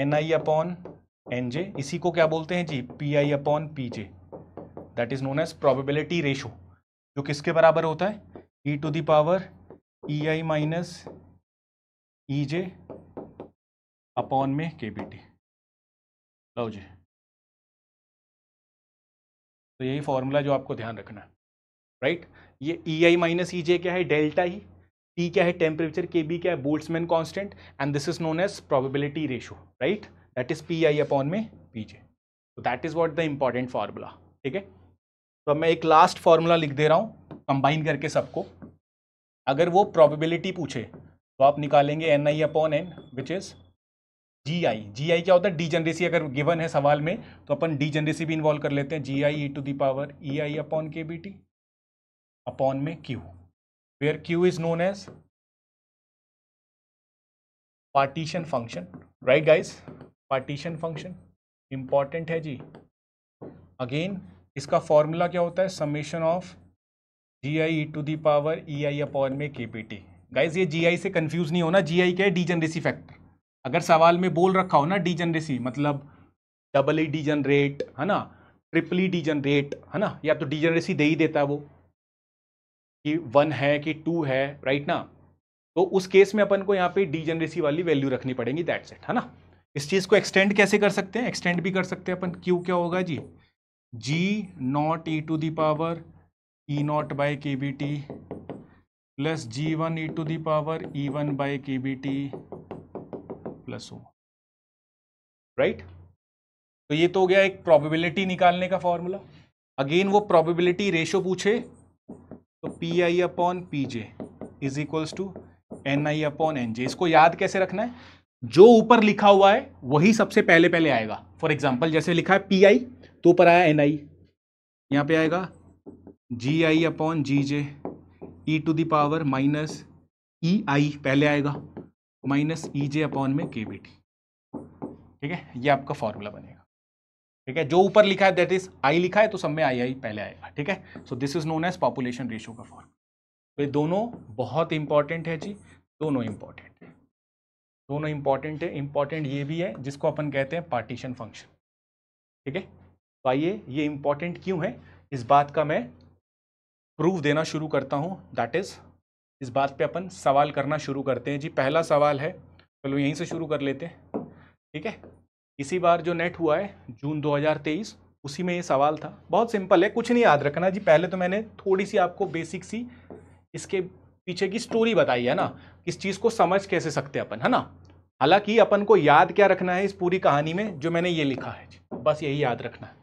N I upon N J इसी को क्या बोलते हैं जी P I upon P J that is known as probability ratio जो किसके बराबर होता है ई to the power E I minus E J upon में के बी टी लो जी तो यही फॉर्मूला जो आपको ध्यान रखना है राइट ये ई आई माइनस ई जे क्या है डेल्टा ही टी क्या है टेम्परेचर के बी क्या है Boltzmann constant and this is known as probability ratio right that is P I upon में पी जे तो that is what the important formula ठीक है तो मैं एक लास्ट फार्मूला लिख दे रहा हूँ कंबाइन करके सबको अगर वो प्रोबेबिलिटी पूछे तो आप निकालेंगे N I upon N which is G I G I क्या होता है डी जनरेसी अगर गिवन है सवाल में तो अपन डी जनरेसी भी इन्वॉल्व कर लेते हैं G I E to power E I upon के बी टी अपॉन में Q where Q is known as partition function right guys partition function important है जी अगेन इसका फॉर्मूला क्या होता है summation of G I E to the power E I upon में K P T guys ये जी आई से कन्फ्यूज नहीं होना जी आई क्या है डी जनरेसी फैक्टर अगर सवाल में बोल रखा हो ना डीजनरेसी मतलब डबल ई e डीजनरेट है ना ट्रिपल ई e डीजनरेट है ना या तो डीजनरेसी दे ही देता है वो कि वन है कि टू है राइट ना तो उस केस में अपन को यहाँ पे डीजनरेसी वाली वैल्यू रखनी पड़ेगी दैट सेट है ना इस चीज़ को एक्सटेंड कैसे कर सकते हैं एक्सटेंड भी कर सकते हैं अपन क्यों क्या होगा जी जी not E to the power E not by के B T plus ji one E to the power E one by के बी टी प्लस होगा राइट तो ये तो हो गया एक प्रोबेबिलिटी निकालने का फॉर्मूला अगेन वो प्रोबेबिलिटी रेशो पूछे तो P I upon P J is equals to N I upon N J इसको याद कैसे रखना है जो ऊपर लिखा हुआ है वही सबसे पहले पहले आएगा फॉर एग्जाम्पल जैसे लिखा है पी आई तो ऊपर आया एन आई यहाँ पे आएगा G I upon G J E to the power minus E I पहले आएगा minus E e J upon में के बी टी ठीक है ये आपका फॉर्मूला बनेगा ठीक है जो ऊपर लिखा है दैट इज आई लिखा है तो सब में आई आई पहले आएगा ठीक है so this is known as population ratio का फॉर्मूला तो ये दोनों बहुत इंपॉर्टेंट है जी दोनों इंपॉर्टेंट है दोनों इंपॉर्टेंट है इंपॉर्टेंट ये भी है जिसको अपन कहते हैं पार्टीशन फंक्शन ठीक है तो आइए ये इंपॉर्टेंट क्यों है इस बात का मैं प्रूफ देना शुरू करता हूँ दैट इज़ इस बात पे अपन सवाल करना शुरू करते हैं जी पहला सवाल है चलो यहीं से शुरू कर लेते हैं ठीक है इसी बार जो नेट हुआ है जून 2023 उसी में ये सवाल था बहुत सिंपल है कुछ नहीं याद रखना जी पहले तो मैंने थोड़ी सी आपको बेसिक सी इसके पीछे की स्टोरी बताई है ना किस चीज़ को समझ कैसे सकते अपन है ना हालांकि अपन को याद क्या रखना है इस पूरी कहानी में जो मैंने ये लिखा है बस यही याद रखना है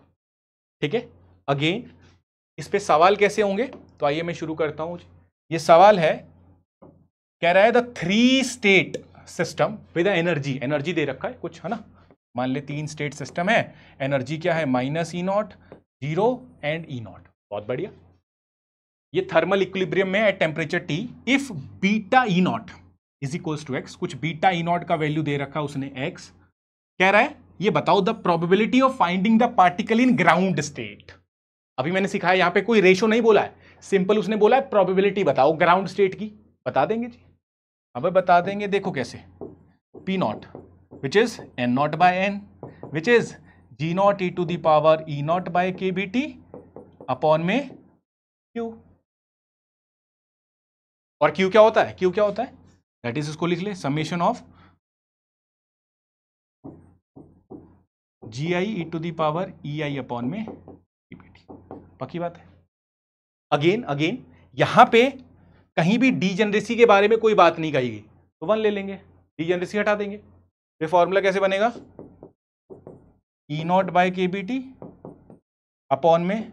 ठीक है अगेन इस पर सवाल कैसे होंगे तो आइए मैं शुरू करता हूँ जी ये सवाल है कह रहा है the three state system with energy energy दे रखा है कुछ है ना मान ले तीन स्टेट सिस्टम है एनर्जी क्या है minus E naught zero and E naught बहुत बढ़िया ये थर्मल इक्विलिब्रियम में at temperature T if beta E naught is equals to X कुछ बीटा ई नॉट का वैल्यू दे रखा उसने एक्स कह रहा है ये बताओ the probability of finding the particle in ground state अभी मैंने सिखाया यहां पे कोई रेशो नहीं बोला है सिंपल उसने बोला है प्रोबेबिलिटी बताओ ग्राउंड स्टेट की बता देंगे जी अब बता देंगे देखो कैसे P naught which is N naught by N which is G not E to the power E naught by K B T upon में क्यू और क्यू क्या होता है क्यू क्या होता है दैट इज इसको लिख ले summation of G I E to the power E I upon में पक्की बात है अगेन अगेन यहाँ पे कहीं भी डीजेनरेसी के बारे में कोई बात नहीं कही गई तो वन ले लेंगे डीजेनरेसी हटा देंगे ये फॉर्मूला कैसे बनेगा E naught by K B T upon में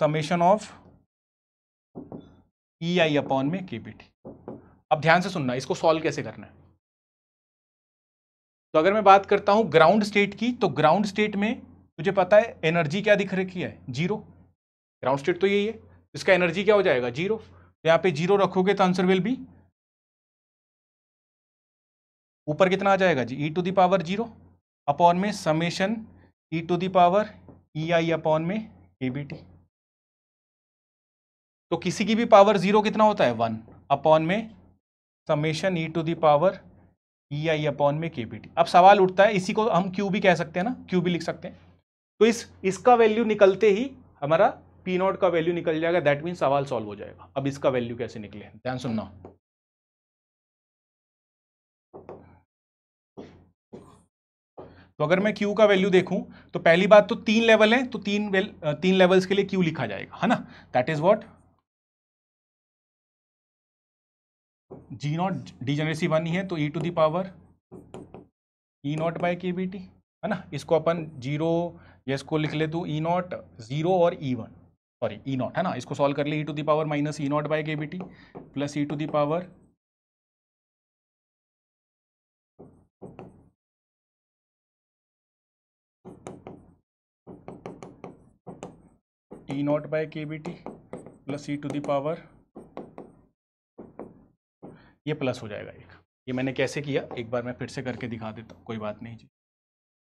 summation of E I upon में के बी टी अब ध्यान से सुनना इसको सॉल्व कैसे करना है तो अगर मैं बात करता हूं ग्राउंड स्टेट की तो ग्राउंड स्टेट में तुझे पता है एनर्जी क्या दिख रखी है जीरो ग्राउंड स्टेट तो यही है इसका एनर्जी क्या हो जाएगा जीरो यहाँ पे जीरो रखोगे तो आंसर विल बी ऊपर कितना आ जाएगा G E to the power zero upon में summation E to power E I upon में ए बी टी तो किसी की भी पावर जीरो कितना होता है वन अपॉन में summation E to the power E I upon में के बी टी अब सवाल उठता है इसी को हम क्यू भी कह सकते हैं ना क्यू भी लिख सकते हैं तो इस इसका वैल्यू निकलते ही हमारा पी नॉट का वैल्यू निकल जाएगा दैट मीन सवाल सॉल्व हो जाएगा अब इसका वैल्यू कैसे निकले ध्यान सुनना तो अगर मैं क्यू का वैल्यू देखूं तो पहली बात तो तीन लेवल है तो तीन वेल, तीन लेवल्स के लिए क्यू लिखा जाएगा है ना that is what G naught degeneracy one ही है तो E to the power E naught by K B T है ना इसको अपन जीरो ये इसको लिख ले तो ई नॉट जीरो और E e one sorry E naught है ना इसको सॉल्व कर ले E to the power minus E not by के B T plus E to power E naught by K B T plus E to the power ये plus हो जाएगा एक ये मैंने कैसे किया एक बार मैं फिर से करके दिखा देता हूँ कोई बात नहीं जी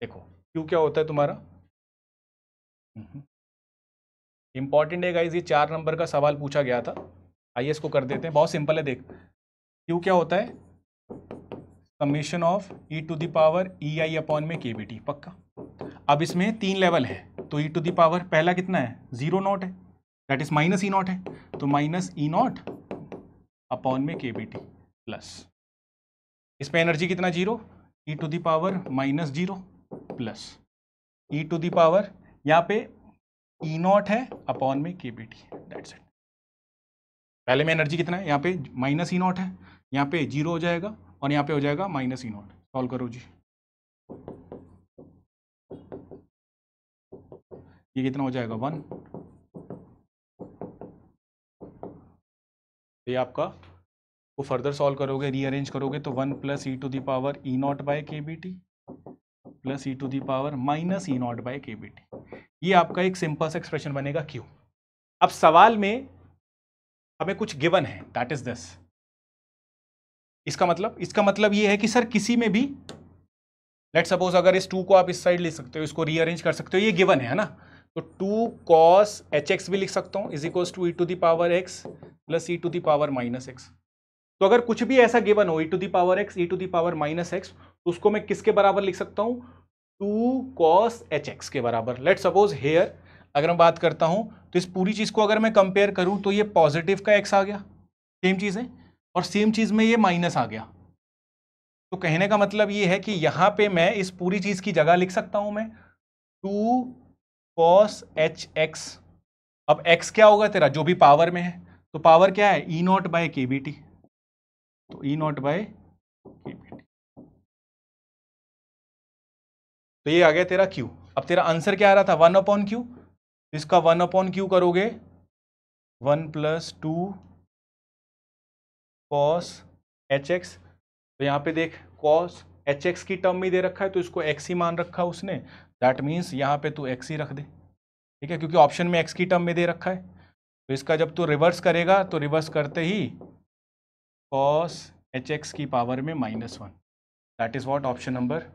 देखो क्यों क्या होता है तुम्हारा हम्म, इंपॉर्टेंट है गाइज ये चार नंबर का सवाल पूछा गया था आइए इसको कर देते हैं बहुत सिंपल है देख क्यू क्या होता है summation of E to the power E I upon में के बी टी पक्का अब इसमें तीन लेवल है तो ई टू दावर पहला कितना है जीरो नॉट है that is minus E naught है तो माइनस ई नॉट अपॉन में के बी टी प्लस इस पर एनर्जी कितना zero E to the power minus zero plus E to the power यहाँ पे ई e नॉट है अपॉन में के बी टी डेट इट पहले में एनर्जी कितना है यहाँ पे माइनस ई नॉट है यहाँ पे जीरो हो जाएगा और यहाँ पे हो जाएगा माइनस ई नॉट सॉल्व करो जी ये कितना हो जाएगा वन ये आपका वो फर्दर सॉल्व करोगे रीअरेंज करोगे तो one plus E to the power E naught by K B T plus E to the power minus E naught by K B T ये आपका एक सिंपल सा एक्सप्रेशन बनेगा क्यू अब सवाल में हमें कुछ गिवन है दैट इज दिस इसका मतलब इसका मतलब ये है कि सर किसी में भी लेट सपोज अगर इस टू को आप इस साइड ले सकते हो इसको रीअरेंज कर सकते हो ये गिवन है ना तो टू कॉस एच एक्स भी लिख सकता हूँ is equals to E to the power X plus E to the power minus X तो अगर कुछ भी ऐसा गिवन हो E to the power X E to the power minus X तो उसको मैं किसके बराबर लिख सकता हूँ टू कॉस एच एक्स के बराबर लेट सपोज हेयर अगर मैं बात करता हूँ तो इस पूरी चीज़ को अगर मैं कंपेयर करूँ तो ये पॉजिटिव का एक्स आ गया सेम चीज़ है और सेम चीज़ में ये माइनस आ गया तो कहने का मतलब ये है कि यहाँ पे मैं इस पूरी चीज़ की जगह लिख सकता हूँ मैं टू कॉस एच एक्स अब एक्स क्या होगा तेरा जो भी पावर में है तो पावर क्या है E naught by K B T तो E naught by K B तो ये आ गया तेरा क्यू अब तेरा आंसर क्या आ रहा था वन अपॉन क्यू इसका वन अपॉन क्यू करोगे one plus two cosh X तो यहाँ पे देख कॉस एच एक्स की टर्म में दे रखा है तो इसको एक्स ही मान रखा है उसने दैट मीन्स यहाँ पे तू एक्स ही रख दे ठीक है क्योंकि ऑप्शन में एक्स की टर्म में दे रखा है तो इसका जब तू रिवर्स करेगा तो रिवर्स करते ही कॉस एच एक्स की पावर में minus one that is what option number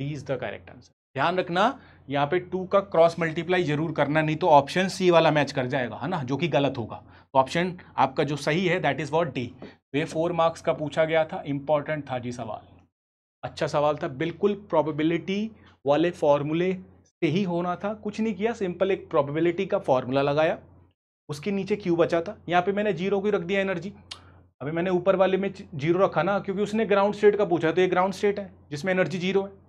is the correct answer ध्यान रखना यहाँ पे टू का क्रॉस मल्टीप्लाई जरूर करना नहीं तो ऑप्शन सी वाला मैच कर जाएगा है ना जो कि गलत होगा तो ऑप्शन आपका जो सही है that is what D way four marks का पूछा गया था इंपॉर्टेंट था जी सवाल अच्छा सवाल था बिल्कुल प्रॉबिलिटी वाले फॉर्मूले से ही होना था कुछ नहीं किया सिंपल एक प्रॉबिलिटी का फॉर्मूला लगाया उसके नीचे क्यू बचा था यहाँ पे मैंने जीरो की रख दिया एनर्जी अभी मैंने ऊपर वाले में जीरो रखा ना क्योंकि उसने ग्राउंड स्टेट का पूछा तो ये ग्राउंड स्टेट है जिसमें एनर्जी जीरो है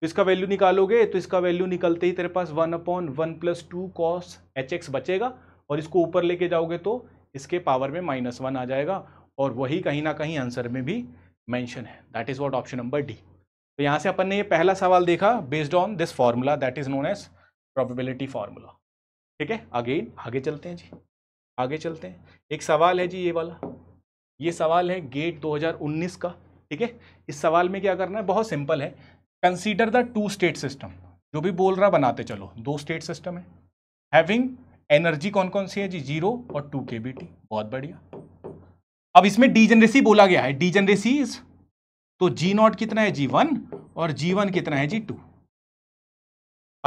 तो इसका वैल्यू निकालोगे तो इसका वैल्यू निकलते ही तेरे पास one upon one plus two cosh X बचेगा और इसको ऊपर लेके जाओगे तो इसके पावर में माइनस वन आ जाएगा और वही कहीं ना कहीं आंसर में भी मैंशन है that is what option number D तो यहाँ से अपन ने ये पहला सवाल देखा based on this formula that is known as probability formula ठीक है अगेन आगे चलते हैं जी आगे चलते हैं एक सवाल है जी ये वाला ये सवाल है गेट उन्नीस का ठीक है इस सवाल में क्या करना है बहुत सिंपल है consider the two state system जो भी बोल रहा बनाते चलो दो स्टेट सिस्टम है हैविंग एनर्जी कौन कौन सी है जी जीरो और टू के बी टी बहुत बढ़िया अब इसमें डीजनरेसी बोला गया है डीजनरेसी तो जी नॉट कितना है जी वन और जी वन कितना है जी two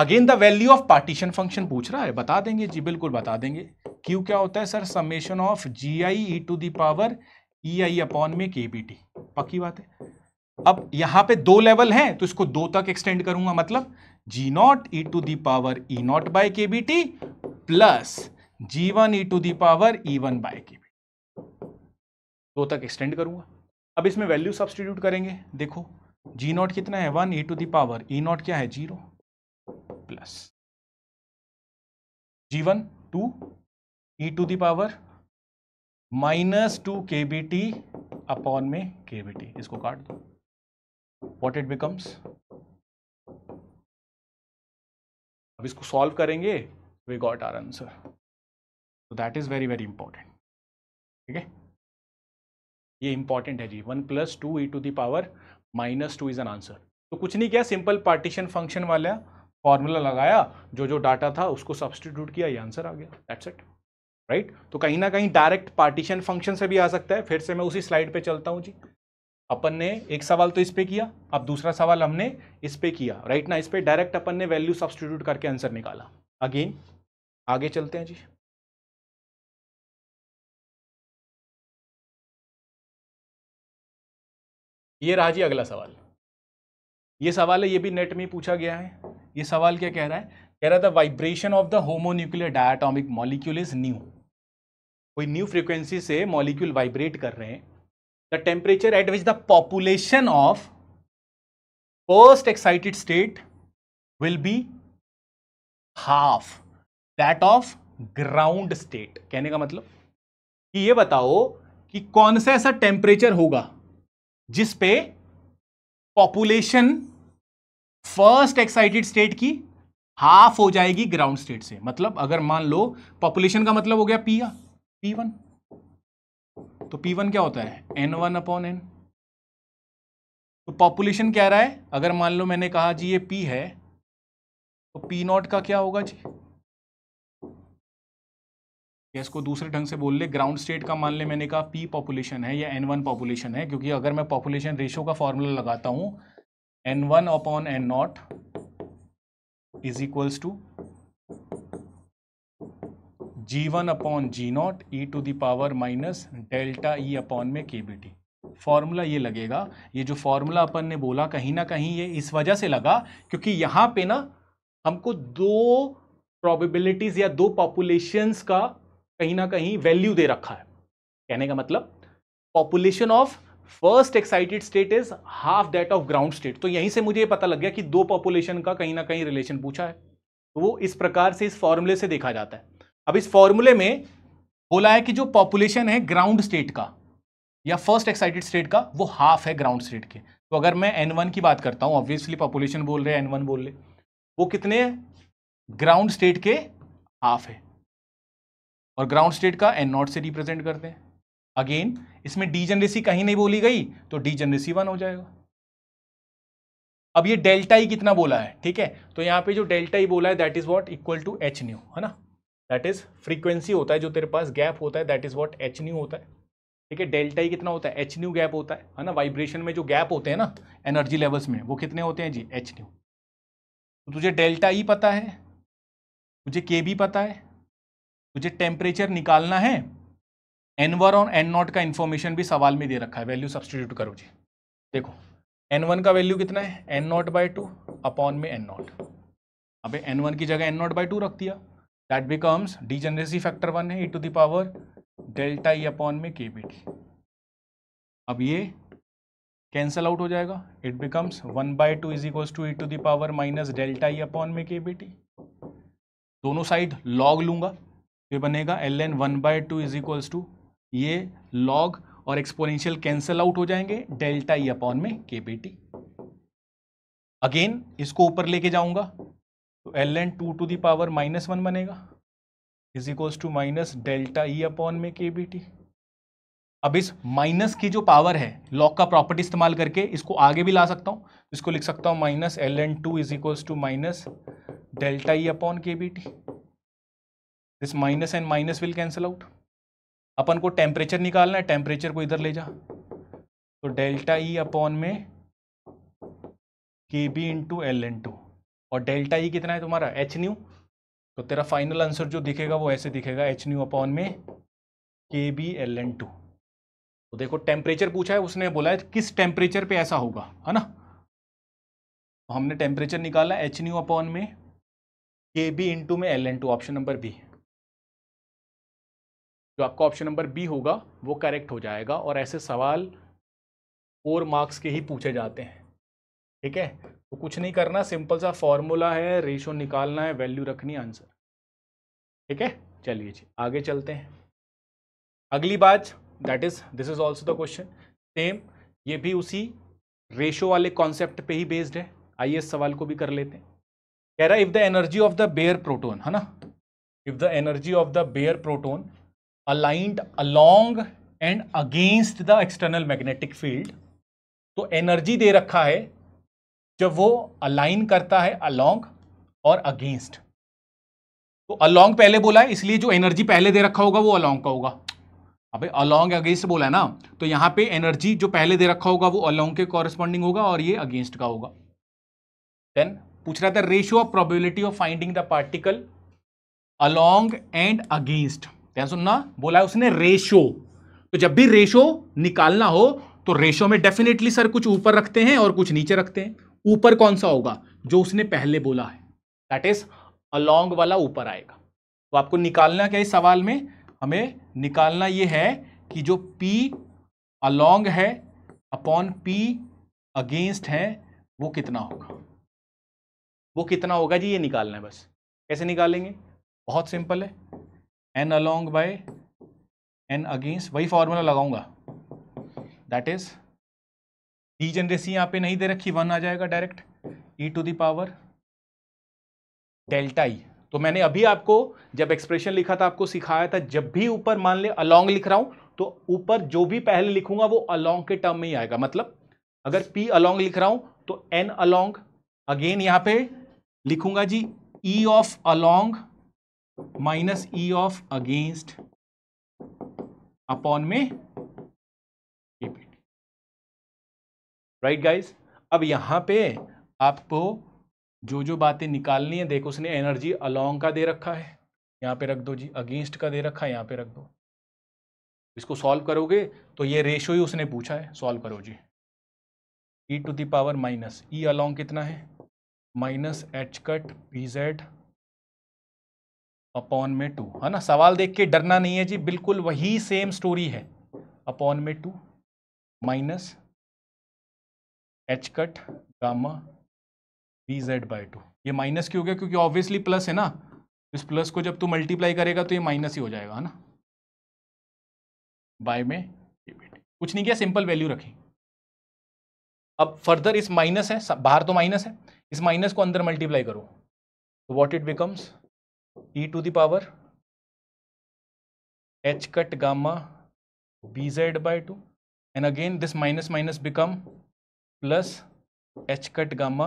again the value of partition function पूछ रहा है बता देंगे जी बिल्कुल बता देंगे क्यू क्या होता है sir summation of G I E to the power E I upon में के बी टी पक्की बात है अब यहां पे दो लेवल हैं तो इसको दो तक एक्सटेंड करूंगा मतलब G not E to the power E naught by K B T plus ji one E to the power E one by K B दो तक एक्सटेंड करूंगा अब इसमें वैल्यू सब्सटीट्यूट करेंगे देखो जी नॉट कितना है one E to the power E naught क्या है zero plus ji one two E to the power minus two K B T upon में के बी टी इसको काट दो वॉट इट बिकम्स अब इसको सॉल्व करेंगे वी गॉट आर आंसर तो that is very very important ठीक है ये इंपॉर्टेंट है g one plus two E to the power minus two is n answer तो कुछ नहीं किया सिंपल पार्टीशन फंक्शन वाला फॉर्मूला लगाया जो जो डाटा था उसको सब्सटीट्यूट किया ये आंसर आ गया दैट्स इट राइट तो कहीं ना कहीं डायरेक्ट पार्टीशन फंक्शन से भी आ सकता है फिर से मैं उसी स्लाइड पे चलता हूँ जी अपन ने एक सवाल तो इस पे किया अब दूसरा सवाल हमने इस पे किया राइट ना इस पे डायरेक्ट अपन ने वैल्यू सब्सटीट्यूट करके आंसर निकाला अगेन आगे चलते हैं जी ये रहा जी अगला सवाल ये सवाल है ये भी नेट में पूछा गया है ये सवाल क्या कह रहा है कह रहा था vibration of the homonuclear diatomic molecule is nu कोई न्यू फ्रीक्वेंसी से मॉलिक्यूल वाइब्रेट कर रहे हैं the temperature at which the population of first excited state will be half that of ground state कहने का मतलब कि ये बताओ कि कौन सा ऐसा temperature होगा जिस पे population फर्स्ट एक्साइटेड स्टेट की हाफ हो जाएगी ग्राउंड स्टेट से मतलब अगर मान लो पॉपुलेशन का मतलब हो गया पी पी वन तो पी वन क्या होता है एन वन अपॉन एन तो पॉपुलेशन क्या रहा है अगर मान लो मैंने कहा जी ये पी है तो पी नॉट का क्या होगा जी या इसको दूसरे ढंग से बोल ले ग्राउंड स्टेट का मान ले मैंने कहा पी पॉपुलेशन है या एन वन पॉपुलेशन है क्योंकि अगर मैं पॉपुलेशन रेशो का फॉर्मूला लगाता हूं n one upon n not is equals to g one upon g not E to the power minus delta e upon में के बी टी फॉर्मूला ये लगेगा ये जो फॉर्मूला अपन ने बोला कहीं ना कहीं ये इस वजह से लगा क्योंकि यहाँ पे ना हमको दो प्रोबेबिलिटीज़ या दो पॉपुलेशंस का कहीं ना कहीं वैल्यू दे रखा है कहने का मतलब population of first excited state is half that of ground state तो यहीं से मुझे ये पता लग गया कि दो पॉपुलेशन का कहीं ना कहीं रिलेशन पूछा है तो वो इस प्रकार से इस फॉर्मूले से देखा जाता है अब इस फॉर्मूले में बोला है कि जो पॉपुलेशन है ग्राउंड स्टेट का या फर्स्ट एक्साइटेड स्टेट का वो हाफ है ग्राउंड स्टेट के तो अगर मैं एन वन की बात करता हूँ ऑब्वियसली पॉपुलेशन बोल रहे हैं एन वन बोल रहे वो कितने ग्राउंड स्टेट के हाफ है और ग्राउंड स्टेट का एन नॉट से रिप्रेजेंट करते हैं अगेन इसमें डी जनरेसी कहीं नहीं बोली गई तो डी जनरेसी वन हो जाएगा अब ये डेल्टा ही कितना बोला है ठीक है तो यहाँ पे जो डेल्टा ही बोला है that is what equal to h nu है ना दैट इज फ्रीक्वेंसी होता है जो तेरे पास गैप होता है that is what h nu होता है ठीक है डेल्टा ही कितना होता है एच न्यू गैप होता है है ना वाइब्रेशन में जो गैप होते हैं ना एनर्जी लेवल्स में वो कितने होते हैं जी एच न्यू तो तुझे डेल्टा ई पता है तुझे के भी पता है तुझे टेम्परेचर निकालना है एन वन और एन नॉट का इन्फॉर्मेशन भी सवाल में दे रखा है वैल्यू सब्सटीट्यूट करो जी देखो एन वन का वैल्यू कितना है n not by two upon में एन नॉट अभी एन वन की जगह एन नॉट बाई टू रख दिया that becomes degeneracy factor one है ई to the power delta e upon में के बी टी अब ये कैंसल आउट हो जाएगा it becomes one by two is equals to E to the power minus delta e upon में के बी टी दोनों साइड लॉग लूंगा ये बनेगा l n one by two is equals to ये लॉग और एक्सपोनेंशियल कैंसल आउट हो जाएंगे डेल्टा ई अपॉन में के बी टी अगेन इसको ऊपर लेके जाऊंगा तो l n two to the power minus one बनेगा is equals to minus delta e upon में के बी टी अब इस माइनस की जो पावर है लॉक का प्रॉपर्टी इस्तेमाल करके इसको आगे भी ला सकता हूँ इसको लिख सकता हूँ minus l n two is equals to minus delta e upon के B t this minus and minus will cancel out अपन को टेम्परेचर निकालना है टेम्परेचर को इधर ले जा तो डेल्टा ई अपॉन में के b into l n two और डेल्टा ई e कितना है तुम्हारा एच न्यू तो तेरा फाइनल आंसर जो दिखेगा वो ऐसे दिखेगा एच न्यू अपॉन में के बी एल एन टू तो देखो टेम्परेचर पूछा है उसने बोला है किस टेम्परेचर पे ऐसा होगा है ना तो हमने टेम्परेचर निकाला एच न्यू अपॉन में के बी इंटू में l n two option number b जो आपका ऑप्शन नंबर बी होगा वो करेक्ट हो जाएगा और ऐसे सवाल फोर मार्क्स के ही पूछे जाते हैं ठीक है तो कुछ नहीं करना सिंपल सा फॉर्मूला है रेशो निकालना है वैल्यू रखनी आंसर ठीक है चलिए जी आगे चलते हैं अगली बात that is this is also the question same ये भी उसी रेशो वाले कॉन्सेप्ट पे ही बेस्ड है आइए इस सवाल को भी कर लेते हैं कह रहा है if the energy of the bare proton है ना if the energy of the bare proton aligned along and against the external magnetic field तो एनर्जी दे रखा है जब वो अलाइन करता है अलोंग और अगेंस्ट तो अलोंग पहले बोला है इसलिए जो एनर्जी पहले दे रखा होगा वो अलोंग का होगा अबे अलोंग अगेंस्ट बोला है ना तो यहां पे एनर्जी जो पहले दे रखा होगा वो अलोंग के कॉरेस्पॉन्डिंग होगा और ये अगेंस्ट का होगा देन पूछ रहा था ratio of probability of finding the particle along and against ध्यान सुनना बोला है उसने रेशो तो जब भी रेशो निकालना हो तो रेशो में डेफिनेटली सर कुछ ऊपर रखते हैं और कुछ नीचे रखते हैं ऊपर कौन सा होगा जो उसने पहले बोला है दैट इज अलोंग वाला ऊपर आएगा तो आपको निकालना क्या इस सवाल में हमें निकालना ये है कि जो पी अलोंग है अपॉन पी अगेंस्ट है वो कितना होगा वो कितना होगा जी ये निकालना है बस कैसे निकालेंगे बहुत सिंपल है n along by n against वही फॉर्मूला लगाऊंगा दैट इज़ डी जनरेसी यहां पे नहीं दे रखी वन आ जाएगा direct e to the power delta e तो मैंने अभी आपको जब एक्सप्रेशन लिखा था आपको सिखाया था जब भी ऊपर मान ले अलोंग लिख रहा हूं तो ऊपर जो भी पहले लिखूंगा वो अलोंग के टर्म में ही आएगा मतलब अगर पी अलोंग लिख रहा हूं तो एन अलोंग अगेन यहां पे लिखूंगा g e of along minus e of against upon में राइट गाइज अब यहाँ पे आपको जो जो बातें निकालनी है देखो उसने एनर्जी अलोंग का दे रखा है यहाँ पे रख दो जी अगेंस्ट का दे रखा है यहाँ पे रख दो इसको सॉल्व करोगे तो ये रेशो ही उसने पूछा है सॉल्व करो g E to the power minus e along कितना है minus h cut p z upon में टू है ना सवाल देख के डरना नहीं है जी बिल्कुल वही सेम स्टोरी है अपॉन में two minus h cut gamma b z by two ये माइनस क्यों हो गया क्योंकि ऑब्वियसली प्लस है ना इस प्लस को जब तू मल्टीप्लाई करेगा तो ये माइनस ही हो जाएगा है ना बाय में कुछ नहीं किया सिंपल वैल्यू रखी अब फर्दर इस माइनस है बाहर तो माइनस है इस माइनस को अंदर मल्टीप्लाई करो तो what it becomes e to the power h cut gamma b z by two and again this minus minus become plus h cut gamma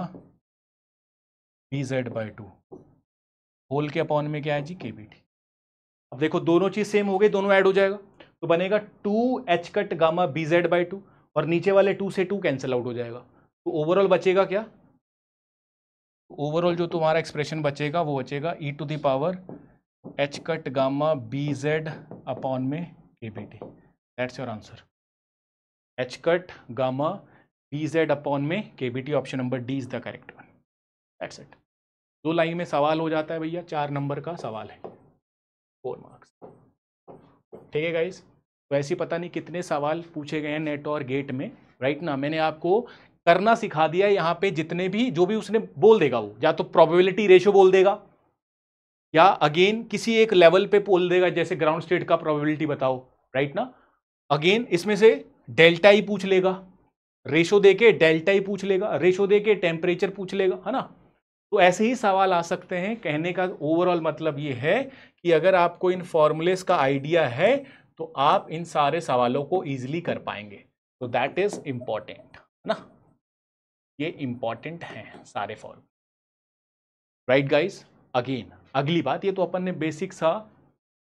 b z by two whole के upon में क्या है जी के B T अब देखो दोनों चीज़ same हो गई दोनों ऐड हो जाएगा तो बनेगा two h cut gamma b z by two और नीचे वाले टू से टू कैंसिल आउट हो जाएगा तो ओवरऑल बचेगा क्या ओवरऑल जो तुम्हारा एक्सप्रेशन बचेगा वो बचेगा e to the power h cut gamma b z upon में के B t that's your answer h cut gamma b z upon में के B t option number d is the correct one that's it दो line में सवाल हो जाता है भैया चार नंबर का सवाल है फोर मार्क्स ठीक है गाइज तो ऐसे पता नहीं कितने सवाल पूछे गए हैं नेट और गेट में राइट ना मैंने आपको करना सिखा दिया यहाँ पे जितने भी जो भी उसने बोल देगा वो या तो प्रोबेबिलिटी रेशियो बोल देगा या अगेन किसी एक लेवल पे बोल देगा जैसे ग्राउंड स्टेट का प्रोबेबिलिटी बताओ राइट ना अगेन इसमें से डेल्टा ही पूछ लेगा रेशो दे के डेल्टा ही पूछ लेगा रेशो दे के टेम्परेचर पूछ लेगा है ना तो ऐसे ही सवाल आ सकते हैं कहने का ओवरऑल मतलब ये है कि अगर आपको इन फॉर्मूलेस का आइडिया है तो आप इन सारे सवालों को ईजिली कर पाएंगे तो दैट इज इम्पॉर्टेंट है ना ये इम्पॉर्टेंट हैं सारे फॉर्मूले राइट गाइज अगेन अगली बात ये तो अपन ने बेसिक सा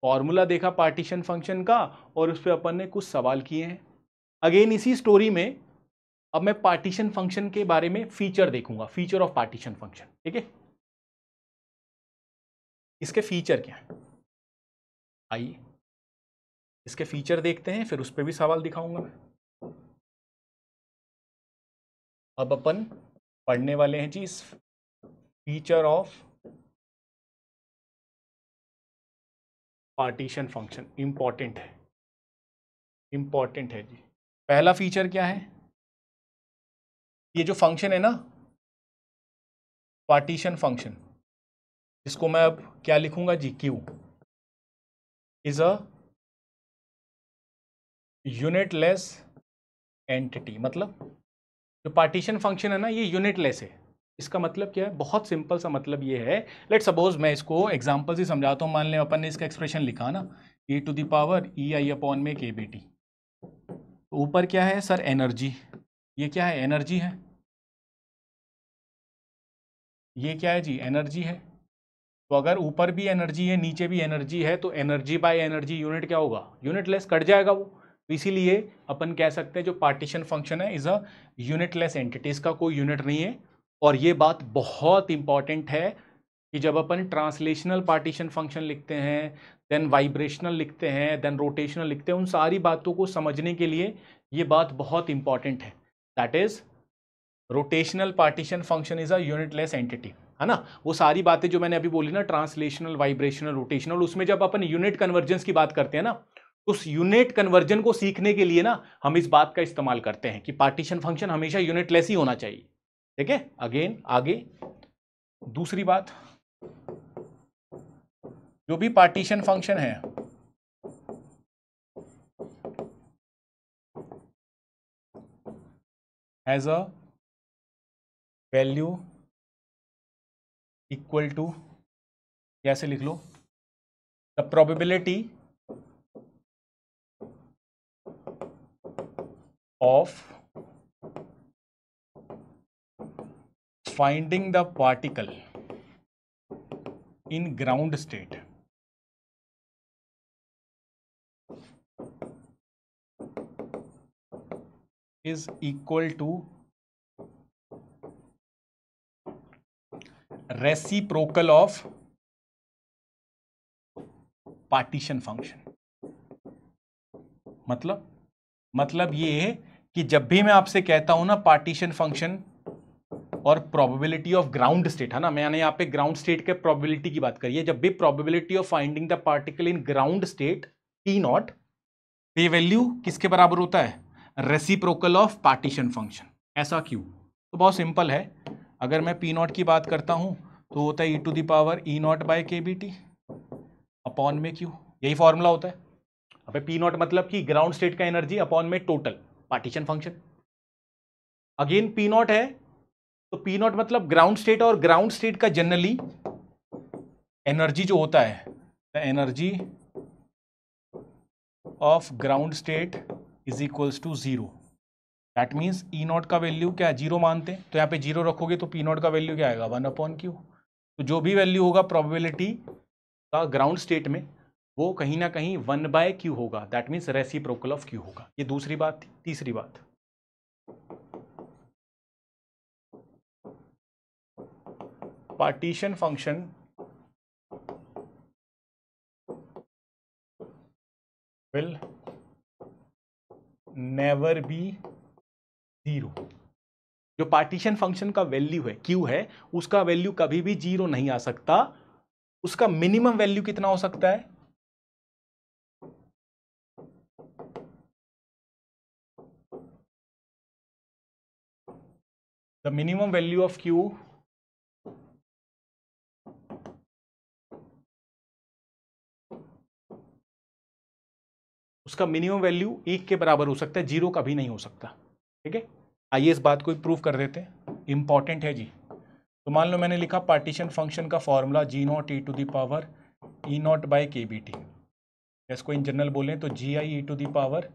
फॉर्मूला देखा पार्टीशन फंक्शन का और उस पर अपन ने कुछ सवाल किए हैं अगेन इसी स्टोरी में अब मैं पार्टीशन फंक्शन के बारे में फीचर देखूंगा फीचर ऑफ पार्टीशन फंक्शन ठीक है इसके फीचर क्या है आइए इसके फीचर देखते हैं फिर उस पर भी सवाल दिखाऊंगा मैं अब अपन पढ़ने वाले हैं जी इस feature of partition function important है इंपॉर्टेंट है जी पहला फीचर क्या है ये जो फंक्शन है ना पार्टीशन फंक्शन इसको मैं अब क्या लिखूंगा जी q is a unitless entity मतलब जो पार्टीशन फंक्शन है ना ये यूनिटलेस है इसका मतलब क्या है बहुत सिंपल सा मतलब ये है लेट सपोज मैं इसको एग्जाम्पल से समझाता हूँ मान लें अपन ने इसका एक्सप्रेशन लिखा ना a to the power E I upon में के बी टी ऊपर क्या है सर एनर्जी ये क्या है एनर्जी है ये क्या है जी एनर्जी है तो अगर ऊपर भी एनर्जी है नीचे भी एनर्जी है तो एनर्जी बाय एनर्जी यूनिट क्या होगा यूनिटलेस कट जाएगा वो तो इसीलिए अपन कह सकते हैं जो पार्टीशन फंक्शन है इज़ अ यूनिटलेस एंटिटीज का कोई यूनिट नहीं है और ये बात बहुत इंपॉर्टेंट है कि जब अपन ट्रांसलेशनल पार्टीशन फंक्शन लिखते हैं देन वाइब्रेशनल लिखते हैं देन रोटेशनल लिखते हैं उन सारी बातों को समझने के लिए ये बात बहुत इंपॉर्टेंट है that is rotational partition function is a unitless entity है ना वो सारी बातें जो मैंने अभी बोली ना ट्रांसलेशनल वाइब्रेशनल रोटेशनल उसमें जब अपन यूनिट कन्वर्जेंस की बात करते हैं ना तो उस यूनिट कन्वर्जन को सीखने के लिए ना हम इस बात का इस्तेमाल करते हैं कि पार्टीशन फंक्शन हमेशा यूनिटलेस ही होना चाहिए ठीक है अगेन आगे दूसरी बात जो भी पार्टीशन फंक्शन है has a value equal to, कैसे लिख लो the probability of finding the particle in ground state is equal to reciprocal of partition function मतलब मतलब ये है कि जब भी मैं आपसे कहता हूं ना पार्टीशन फंक्शन और प्रोबेबिलिटी ऑफ ग्राउंड स्टेट है ना मैंने यहां पे ग्राउंड स्टेट के प्रोबेबिलिटी की बात करी है जब भी probability of finding the particle in ground state t not पे वैल्यू किसके बराबर होता है रेसिप्रोकल ऑफ पार्टीशन फंक्शन ऐसा क्यों तो बहुत सिंपल है अगर मैं पी नॉट की बात करता हूँ तो होता है ई to power E not by के बी टी अपॉन में क्यू यही फॉर्मूला होता है अब पी नॉट मतलब कि ग्राउंड स्टेट का एनर्जी अपॉन में total partition function again p not है तो पी नॉट मतलब ग्राउंड स्टेट और ग्राउंड स्टेट का जनरली एनर्जी जो होता है energy of ground state is equals to zero that means e not का वैल्यू क्या है जीरो मानते हैं तो यहाँ पे जीरो रखोगे तो पी नॉट का वैल्यू क्या आएगा वन अपॉन क्यू तो जो भी वैल्यू होगा प्रोबेबिलिटी का ग्राउंड स्टेट में वो कहीं ना कहीं वन बाय क्यू होगा that means reciprocal of q होगा ये दूसरी बात थी तीसरी बात partition function will never be zero जो पार्टीशन फंक्शन का वैल्यू है क्यू है उसका वैल्यू कभी भी जीरो नहीं आ सकता उसका मिनिमम वैल्यू कितना हो सकता है the minimum value of q उसका मिनिमम वैल्यू एक के बराबर हो सकता है जीरो का भी नहीं हो सकता ठीक है आइए इस बात को प्रूव कर देते हैं इंपॉर्टेंट है जी तो मान लो मैंने लिखा पार्टीशन फंक्शन का formula g not E to the power E not by के बी टी इसको इन जनरल बोलें तो g I E to the power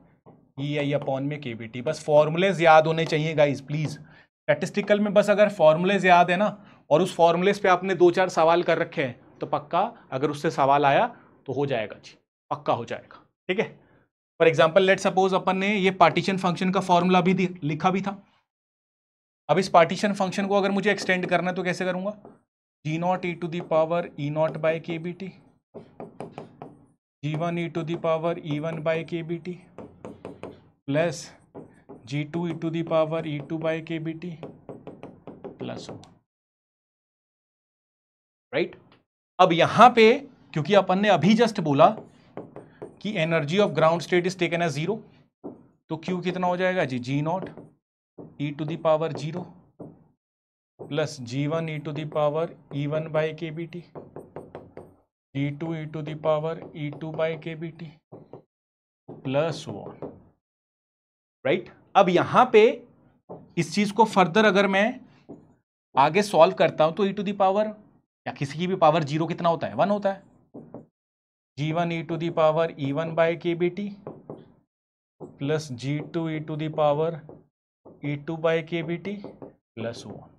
E I upon में के बी टी बस फॉर्मूलेज याद होने चाहिए गाइज प्लीज़ स्टेटिस्टिकल में बस अगर फॉर्मूलेज याद है ना और उस फॉर्मूलेज पे आपने दो चार सवाल कर रखे हैं तो पक्का अगर उससे सवाल आया तो हो जाएगा जी पक्का हो जाएगा ठीक है फॉर एग्जाम्पल लेट सपोज अपन ने ये पार्टीशन फंक्शन का फॉर्मूला भी लिखा भी था अब इस पार्टीशन फंक्शन को अगर मुझे एक्सटेंड करना है तो कैसे करूंगा g not E to the power E not by के B T g one E to the power E one by के B T plus ji two E to the power E two by के बी टी प्लस राइट अब यहां पे क्योंकि अपन ने अभी just बोला कि energy of ground state is taken as zero तो क्यू कितना हो जाएगा g ji not E to the power zero plus ji one E to the power E one by के B T e two E to the power E two by के B T plus one right अब यहां पे इस चीज़ को further अगर मैं आगे सॉल्व करता हूं तो ई टू दावर या किसी की भी पावर जीरो कितना होता है वन होता है g one E to the power E one by के B T plus ji two E to the power E two by के बी टी प्लस वन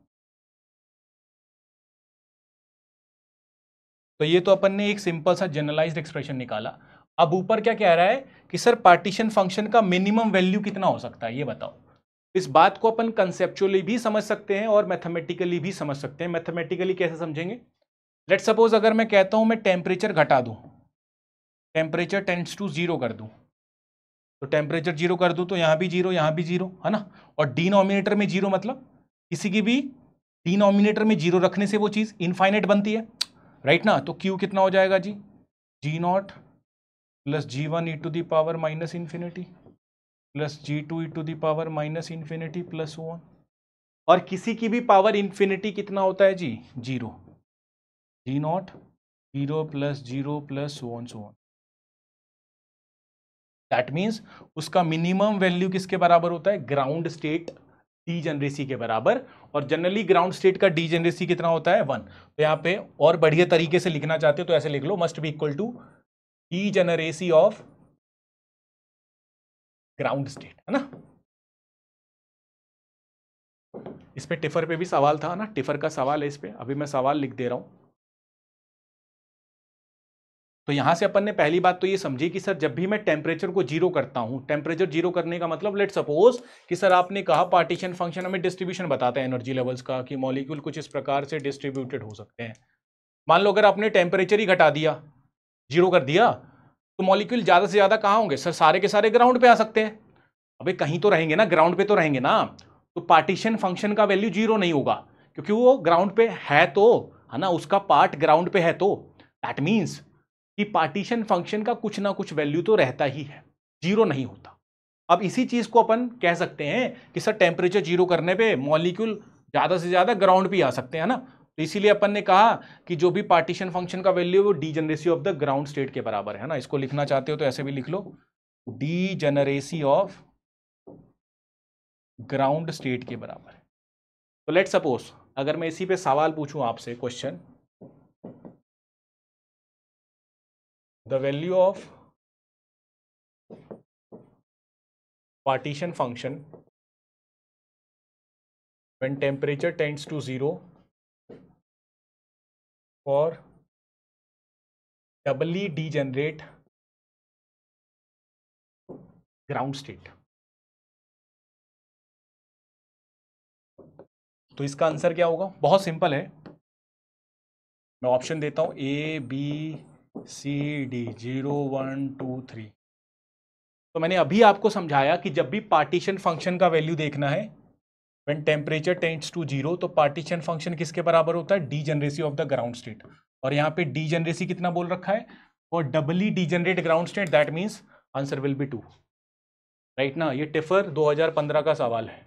तो ये तो अपन ने एक सिंपल सा जनरलाइज्ड एक्सप्रेशन निकाला अब ऊपर क्या कह रहा है कि सर पार्टीशन फंक्शन का मिनिमम वैल्यू कितना हो सकता है ये बताओ इस बात को अपन कंसेप्चुअली भी समझ सकते हैं और मैथमेटिकली भी समझ सकते हैं मैथमेटिकली कैसे समझेंगे लेट सपोज अगर मैं कहता हूं मैं टेम्परेचर घटा दूं टेम्परेचर टेंस टू ज़ीरो कर दूँ तो टेम्परेचर जीरो कर दूँ तो यहाँ भी जीरो यहाँ भी जीरो है ना और डिनोमिनेटर में जीरो मतलब किसी की भी डिनोमिनेटर में जीरो रखने से वो चीज़ इनफाइनेट बनती है राइट ना तो क्यू कितना हो जाएगा g ji not plus ji one E to the power minus infinity plus ji two E to the power minus infinity plus one और किसी की भी पावर इन्फिनिटी कितना होता है जी zero g not zero plus zero plus one so one that means उसका minimum value किसके बराबर होता है ग्राउंड स्टेट डी जनरेसी के बराबर और जनरली ग्राउंड स्टेट का डी कितना होता है वन तो यहाँ पे और बढ़िया तरीके से लिखना चाहते हो तो ऐसे लिख लो must be equal to degeneracy of ground state है ना इस पे टिफर पे भी सवाल था ना टिफर का सवाल है इस पे अभी मैं सवाल लिख दे रहा हूं तो यहाँ से अपन ने पहली बात तो ये समझी कि सर जब भी मैं टेम्परेचर को जीरो करता हूँ टेम्परेचर जीरो करने का मतलब लेट सपोज कि सर आपने कहा पार्टीशन फंक्शन हमें डिस्ट्रीब्यूशन बताता है एनर्जी लेवल्स का कि मॉलिक्यूल कुछ इस प्रकार से डिस्ट्रीब्यूटेड हो सकते हैं मान लो अगर आपने टेम्परेचर ही घटा दिया जीरो कर दिया तो मॉलिक्यूल ज़्यादा से ज़्यादा कहाँ होंगे सर सारे के सारे ग्राउंड पे आ सकते हैं अबे कहीं तो रहेंगे ना ग्राउंड पे तो रहेंगे ना तो पार्टीशन फंक्शन का वैल्यू जीरो नहीं होगा क्योंकि वो ग्राउंड पे है तो है ना उसका पार्ट ग्राउंड पे है तो दैट मीन्स कि पार्टीशन फंक्शन का कुछ ना कुछ वैल्यू तो रहता ही है जीरो नहीं होता अब इसी चीज़ को अपन कह सकते हैं कि सर टेम्परेचर जीरो करने पे मॉलिक्यूल ज़्यादा से ज़्यादा ग्राउंड भी आ सकते हैं ना तो इसीलिए अपन ने कहा कि जो भी पार्टीशन फंक्शन का वैल्यू है वो degeneracy of the ground state के बराबर है ना इसको लिखना चाहते हो तो ऐसे भी लिख लो degeneracy of ground state के बराबर है तो लेट सपोज अगर मैं इसी पे सवाल पूछूं आपसे question the value of partition function when temperature tends to zero for doubly degenerate ground state तो इसका आंसर क्या होगा बहुत सिंपल है मैं ऑप्शन देता हूं A B C D zero one two three तो मैंने अभी आपको समझाया कि जब भी पार्टीशन फंक्शन का वैल्यू देखना है when temperature tends to zero तो पार्टीशन फंक्शन किसके बराबर होता है degeneracy of the ground state और यहाँ पे डी जनरेसी कितना बोल रखा है और doubly degenerate ground state that means answer will be two right ना ये टिफर 2015 का सवाल है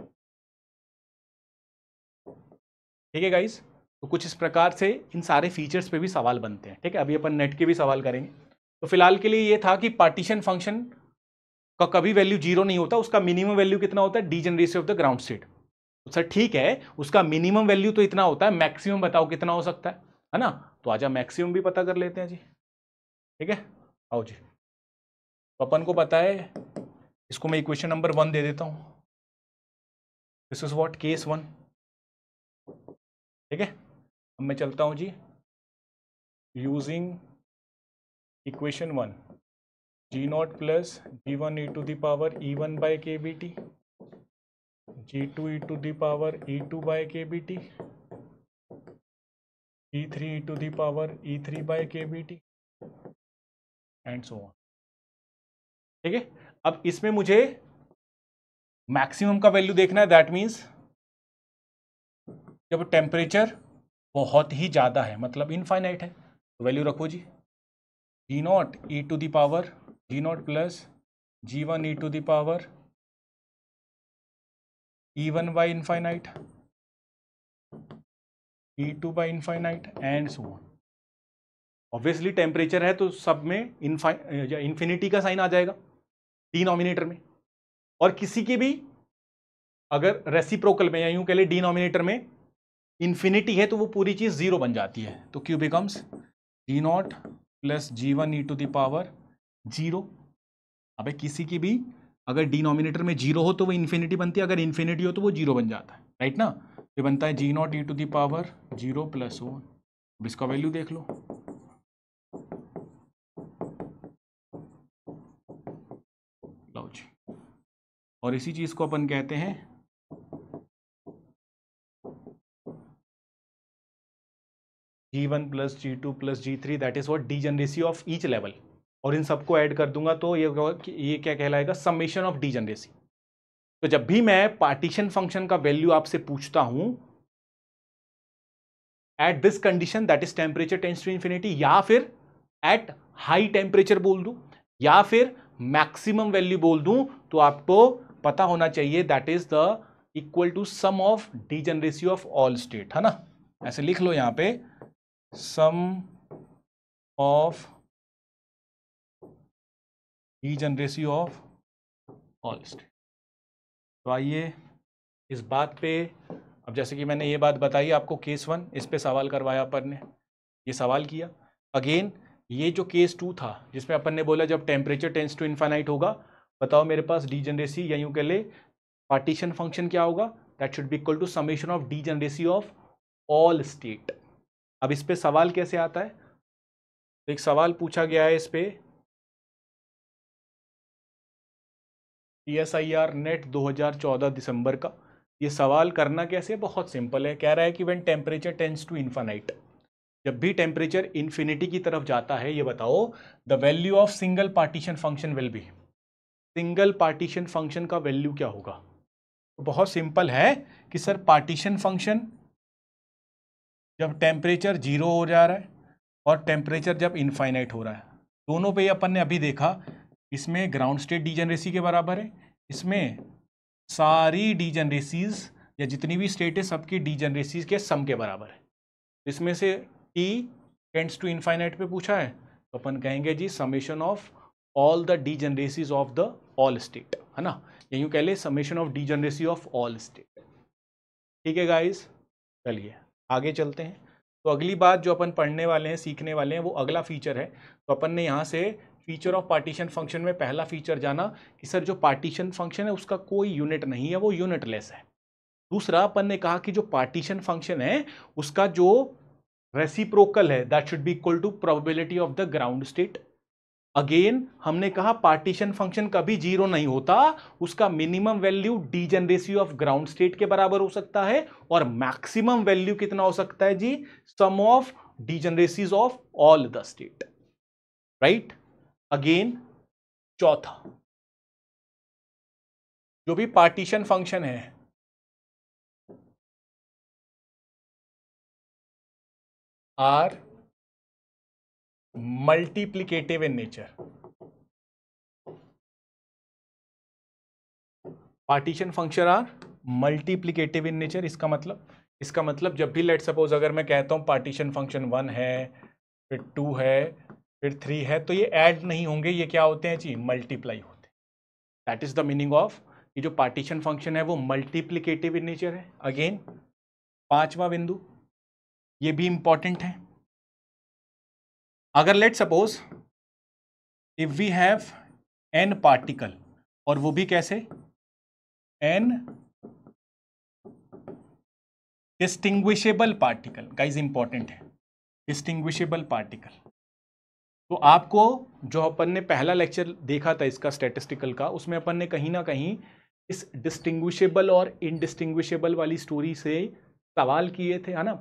ठीक है गाइज़ तो कुछ इस प्रकार से इन सारे फीचर्स पे भी सवाल बनते हैं ठीक है अभी अपन नेट के भी सवाल करेंगे तो फिलहाल के लिए ये था कि पार्टीशन फंक्शन का कभी वैल्यू जीरो नहीं होता उसका मिनिमम वैल्यू कितना होता है degeneracy of the ground state तो सर ठीक है उसका मिनिमम वैल्यू तो इतना होता है मैक्सिमम बताओ कितना हो सकता है है ना तो आजा मैक्सिमम भी पता कर लेते हैं जी ठीक है आओ जी तो अपन को पता है इसको मैं इक्वेशन नंबर वन दे देता हूँ this is what case one ठीक है अब मैं चलता हूँ जी using equation one G not plus ji one E to the power E one by K B T G two E to the power E two by K B T E three E to the power E three by K B T and so on ठीक है अब इसमें मुझे maximum का value देखना है that means जब temperature बहुत ही ज़्यादा है मतलब इनफाइनाइट है तो वैल्यू रखो जी जी not E to the power G not plus ji one E to the power E one by infinite E two by infinite and so on obviously temperature है तो सब में इनफाइन इन्फिनिटी का साइन आ जाएगा डिनोमिनेटर में और किसी की भी अगर रेसिप्रोकल में या यूं कह डी डिनोमिनेटर में इन्फिनिटी है तो वो पूरी चीज़ ज़ीरो बन जाती है तो Q becomes G not plus ji one E to the power zero अब किसी की भी अगर डिनोमिनेटर में जीरो हो तो वो इन्फिनिटी बनती है अगर इन्फिनिटी हो तो वो जीरो बन जाता है राइट ना ये बनता है G not E to the power zero plus one अब इसका वैल्यू देख लो और इसी चीज़ को अपन कहते हैं G one plus ji two plus G three that is what degeneracy of each level और इन सबको ऐड कर दूंगा तो ये ये क्या कहलाएगा समेशन ऑफ डी जनरेसी तो जब भी मैं पार्टीशन फंक्शन का वैल्यू आपसे पूछता हूं at this condition that is temperature tends to infinity या फिर एट हाई टेम्परेचर बोल दू या फिर मैक्सिमम वैल्यू बोल दू तो आपको पता होना चाहिए that is the equal to sum of degeneracy of all state है ना ऐसे लिख लो यहां पर sum of ईज एंड ऑफ ऑल स्टेट तो आइए इस बात पे अब जैसे कि मैंने ये बात बताई आपको केस वन इस पे सवाल करवाया अपन ने ये सवाल किया अगेन ये जो केस टू था जिसमें अपन ने बोला जब टेम्परेचर टेंस टू इन्फाइनाइट होगा बताओ मेरे पास डी जनरेसी या यूँ कह ले पार्टीशन फंक्शन क्या होगा that should be equal to summation of degeneracy of all state अब इस पर सवाल कैसे आता है तो एक सवाल पूछा गया है इस पर P S I R NET दो हज़ार चौदह दिसंबर का ये सवाल करना कैसे बहुत सिंपल है कह रहा है कि when temperature tends to infinite जब भी टेम्परेचर इन्फिनिटी की तरफ जाता है ये बताओ the value of single partition function will be single partition function का वैल्यू क्या होगा तो बहुत सिंपल है कि सर पार्टीशन फंक्शन जब टेम्परेचर जीरो हो जा रहा है और टेम्परेचर जब इनफाइनाइट हो रहा है दोनों पे अपन ने अभी देखा इसमें ग्राउंड स्टेट डीजनरेसी के बराबर है इसमें सारी डीजनरेसीज या जितनी भी स्टेट है सबकी डीजनरेसीज के सम के बराबर है इसमें से टी टेंड्स टू इनफाइनाइट पे पूछा है तो अपन कहेंगे जी summation of all the degeneracies of the all state है ना यूँ कह ले summation of degeneracy of all state ठीक है गाइज चलिए आगे चलते हैं तो अगली बात जो अपन पढ़ने वाले हैं सीखने वाले हैं वो अगला फीचर है तो अपन ने यहाँ से फीचर ऑफ पार्टीशन फंक्शन में पहला फीचर जाना कि सर जो पार्टीशन फंक्शन है उसका कोई यूनिट नहीं है वो यूनिटलेस है दूसरा अपन ने कहा कि जो पार्टीशन फंक्शन है उसका जो रेसिप्रोकल है that should be equal to probability of the ground state again हमने कहा पार्टीशन फंक्शन कभी जीरो नहीं होता उसका minimum value degeneracy of ground state के बराबर हो सकता है और मैक्सिमम वैल्यू कितना हो सकता है G sum of degeneracies of all the state right again चौथा जो भी पार्टीशन फंक्शन है are multiplicative in nature partition function are multiplicative in nature इसका मतलब इसका मतलब जब भी लेट सपोज अगर मैं कहता हूं पार्टीशन फंक्शन वन है फिर टू है फिर थ्री है तो ये ऐड नहीं होंगे ये क्या होते हैं जी मल्टीप्लाई होते हैं that is the meaning of ये जो पार्टीशन फंक्शन है वो मल्टीप्लीकेटिव इन नेचर है अगेन पांचवा बिंदु ये भी इंपॉर्टेंट है अगर let suppose if we have N particle और वो भी कैसे N distinguishable particle guys important है डिस्टिंग्विशेबल पार्टिकल तो आपको जो अपन ने पहला लेक्चर देखा था इसका स्टेटिस्टिकल का उसमें अपन ने कहीं ना कहीं इस डिस्टिंग्विशेबल और इनडिस्टिंग्विशेबल वाली स्टोरी से सवाल किए थे है ना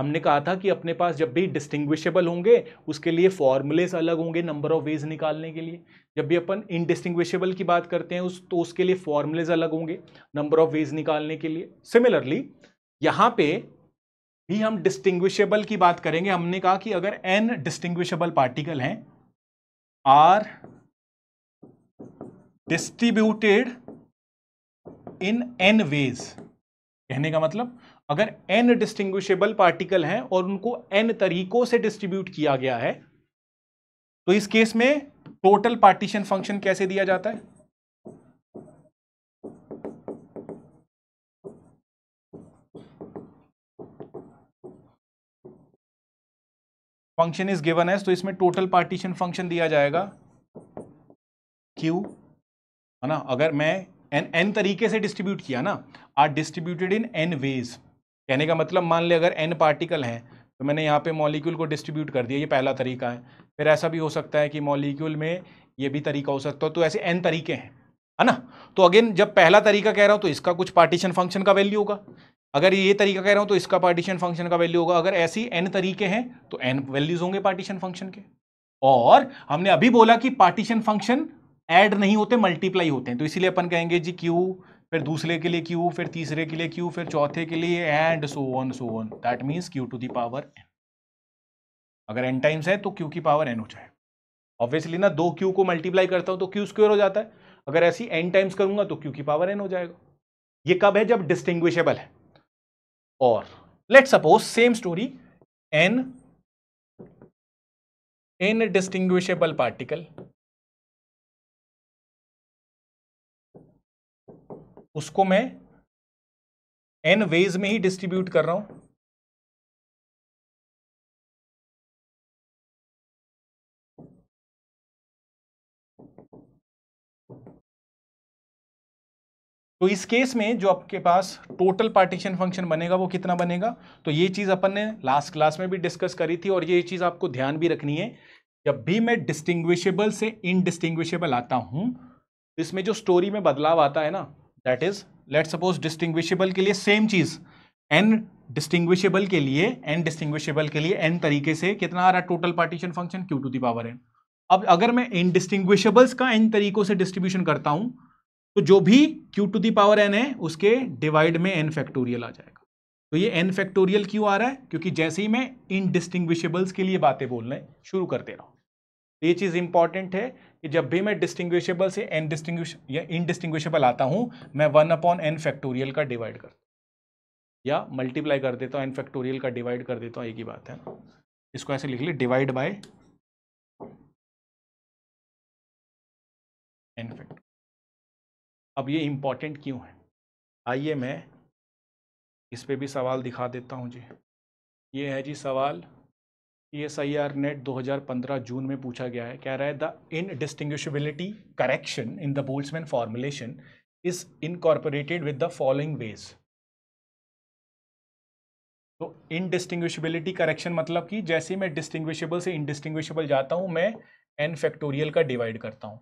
हमने कहा था कि अपने पास जब भी डिस्टिंग्विशेबल होंगे उसके लिए फॉर्मूलेस अलग होंगे नंबर ऑफ वेज निकालने के लिए जब भी अपन इनडिस्टिंग्विशेबल की बात करते हैं उस तो उसके लिए फॉर्मुलेज अलग होंगे नंबर ऑफ वेज निकालने के लिए सिमिलरली यहाँ पे भी हम डिस्टिंग्विशेबल की बात करेंगे हमने कहा कि अगर एन डिस्टिंग्विशेबल पार्टिकल हैं are distributed in N ways कहने का मतलब अगर एन डिस्टिंग्विशेबल पार्टिकल हैं और उनको एन तरीकों से डिस्ट्रीब्यूट किया गया है तो इस केस में टोटल पार्टीशन फंक्शन कैसे दिया जाता है फंक्शन इज गिवन है तो इसमें टोटल पार्टीशन फंक्शन दिया जाएगा क्यू है ना अगर मैं एन एन तरीके से डिस्ट्रीब्यूट किया ना are distributed in N ways कहने का मतलब मान ले अगर एन पार्टिकल हैं तो मैंने यहाँ पे मॉलिक्यूल को डिस्ट्रीब्यूट कर दिया ये पहला तरीका है फिर ऐसा भी हो सकता है कि मॉलिक्यूल में ये भी तरीका हो सकता है तो ऐसे एन तरीके हैं है ना तो अगेन जब पहला तरीका कह रहा हूँ तो इसका कुछ पार्टीशन फंक्शन का वैल्यू होगा अगर ये तरीका कह रहा हूँ तो इसका पार्टीशन फंक्शन का वैल्यू होगा अगर ऐसे ही एन तरीके हैं तो एन वैल्यूज होंगे पार्टीशन फंक्शन के और हमने अभी बोला कि पार्टीशन फंक्शन ऐड नहीं होते मल्टीप्लाई होते हैं तो इसीलिए अपन कहेंगे जी क्यू फिर दूसरे के लिए क्यू फिर तीसरे के लिए क्यू फिर चौथे के लिए and so on so one that means Q to the power N अगर एन टाइम्स है तो क्यू की पावर एन हो जाए ऑब्वियसली ना दो क्यू को मल्टीप्लाई करता हूँ तो क्यू स्क्वेयर हो जाता है अगर ऐसी एन टाइम्स करूंगा तो क्यू की पावर एन हो जाएगा ये कब है जब डिस्टिंग्विशेबल है और let suppose same story N indistinguishable particle उसको मैं एन वेज में ही डिस्ट्रीब्यूट कर रहा हूं तो इस केस में जो आपके पास टोटल पार्टीशन फंक्शन बनेगा वो कितना बनेगा तो ये चीज़ अपन ने लास्ट क्लास में भी डिस्कस करी थी और ये चीज़ आपको ध्यान भी रखनी है जब भी मैं डिस्टिंग्विशेबल से इनडिस्टिंग्विशेबल आता हूं तो इसमें जो स्टोरी में बदलाव आता है ना that is let suppose distinguishable के लिए सेम चीज एन डिस्टिंग्विशेबल के लिए एन डिस्टिंग्विशेबल के लिए एन तरीके से कितना आ रहा है total partition function Q to the power N अब अगर मैं इनडिस्टिंग्विशेबल्स का एन तरीकों से डिस्ट्रीब्यूशन करता हूं तो जो भी क्यू टू दावर एन है उसके डिवाइड में एन फैक्टोरियल आ जाएगा तो ये एन फैक्टोरियल क्यों आ रहा है क्योंकि जैसे ही मैं इनडिस्टिंग्विशेबल्स के लिए बातें बोलने शुरू कर दे रहा ये चीज़ इंपॉर्टेंट है कि जब भी मैं डिस्टिंग्विशेबल से एन डिस्टिंग्विश या इनडिस्टिंग्विशेबल आता हूँ मैं वन अपॉन एन फैक्टोरियल का डिवाइड करता हूँ या मल्टीप्लाई कर देता हूँ एन फैक्टोरियल का डिवाइड कर देता हूँ एक ही बात है ना इसको ऐसे लिख ली डिवाइड बाय एन फैक्टोरियल अब ये इम्पॉर्टेंट क्यों है आइए मैं इस पर भी सवाल दिखा देता हूँ जी ये है जी सवाल E S I R NET दो हज़ार पंद्रह जून में पूछा गया है कह रहा है the indistinguishability correction in the Boltzmann formulation is incorporated with the following ways तो इनडिस्टिंग्विशबिलिटी करेक्शन मतलब कि जैसे मैं डिस्टिंग्विशेबल से इनडिस्टिंग्विशेबल जाता हूँ मैं एन फैक्टोरियल का डिवाइड करता हूँ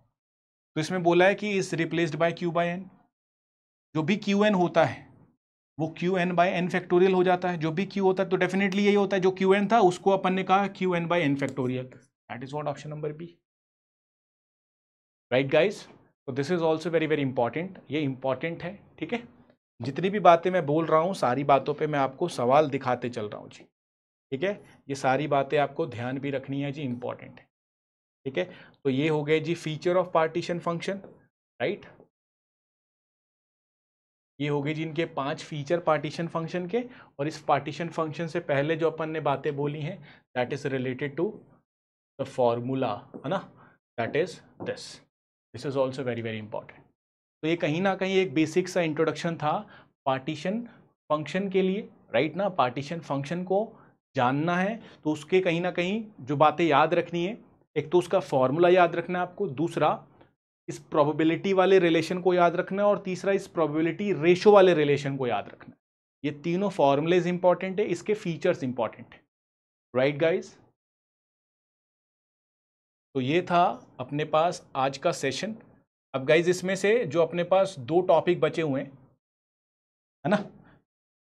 तो इसमें बोला है कि is replaced by Q by N जो भी क्यू एन होता है वो Q N by N factorial हो जाता है जो भी क्यू होता है तो डेफिनेटली यही होता है जो क्यू एन था उसको अपन ने कहा Q N by N factorial that is what option number B right guys तो this is also very very important ये इंपॉर्टेंट है ठीक है जितनी भी बातें मैं बोल रहा हूँ सारी बातों पर मैं आपको सवाल दिखाते चल रहा हूँ जी ठीक है ये सारी बातें आपको ध्यान भी रखनी है जी इंपॉर्टेंट है ठीक है तो ये हो गए जी feature of partition function right ये हो गए जी इनके पांच फीचर पार्टीशन फंक्शन के और इस पार्टीशन फंक्शन से पहले जो अपन ने बातें बोली हैं that is related to the formula है ना that is this this is also very very important तो ये कहीं ना कहीं एक बेसिक सा इंट्रोडक्शन था पार्टीशन फंक्शन के लिए राइट right ना पार्टीशन फंक्शन को जानना है तो उसके कहीं ना कहीं जो बातें याद रखनी है एक तो उसका फॉर्मूला याद रखना है आपको दूसरा इस प्रोबेबिलिटी वाले रिलेशन को याद रखना है और तीसरा इस प्रोबेबिलिटी रेशो वाले रिलेशन को याद रखना ये तीनों फॉर्मुलेज इंपॉर्टेंट है इसके फीचर्स इंपॉर्टेंट है राइट गाइज तो ये था अपने पास आज का सेशन अब गाइज इसमें से जो अपने पास दो टॉपिक बचे हुए हैं है ना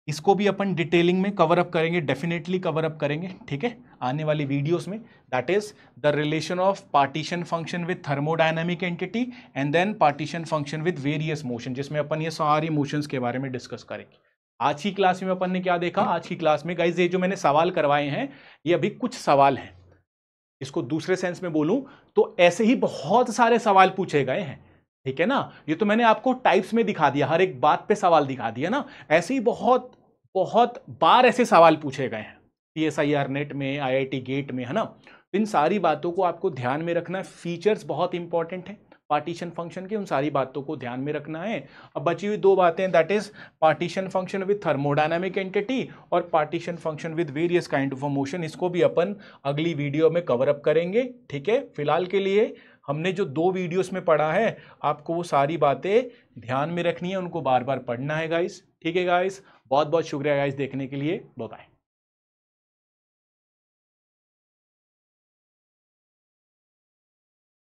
इसको भी अपन डिटेलिंग में कवर अप करेंगे डेफिनेटली कवर अप करेंगे ठीक है आने वाली वीडियोस में that is the relation of partition function with thermodynamic entity and then partition function with various motion जिसमें अपन ये सारी मोशंस के बारे में डिस्कस करेंगे आज की क्लास में अपन ने क्या देखा आज की क्लास में गाइज ये जो मैंने सवाल करवाए हैं ये अभी कुछ सवाल हैं इसको दूसरे सेंस में बोलूँ तो ऐसे ही बहुत सारे सवाल पूछे गए हैं ठीक है ना ये तो मैंने आपको टाइप्स में दिखा दिया हर एक बात पे सवाल दिखा दिया ना ऐसे ही बहुत बहुत बार ऐसे सवाल पूछे गए हैं P S I R NET में आई आई टी गेट में है ना तो इन सारी बातों को आपको ध्यान में रखना है फीचर्स बहुत इंपॉर्टेंट है पार्टीशन फंक्शन के उन सारी बातों को ध्यान में रखना है अब बची हुई दो बातें that is partition function with thermodynamic entity और partition function with various kind of motion इसको भी अपन अगली वीडियो में कवर अप करेंगे ठीक है फिलहाल के लिए हमने जो दो वीडियोस में पढ़ा है आपको वो सारी बातें ध्यान में रखनी है उनको बार बार पढ़ना है गाइस ठीक है गाइस बहुत बहुत शुक्रिया गाइस देखने के लिए बाय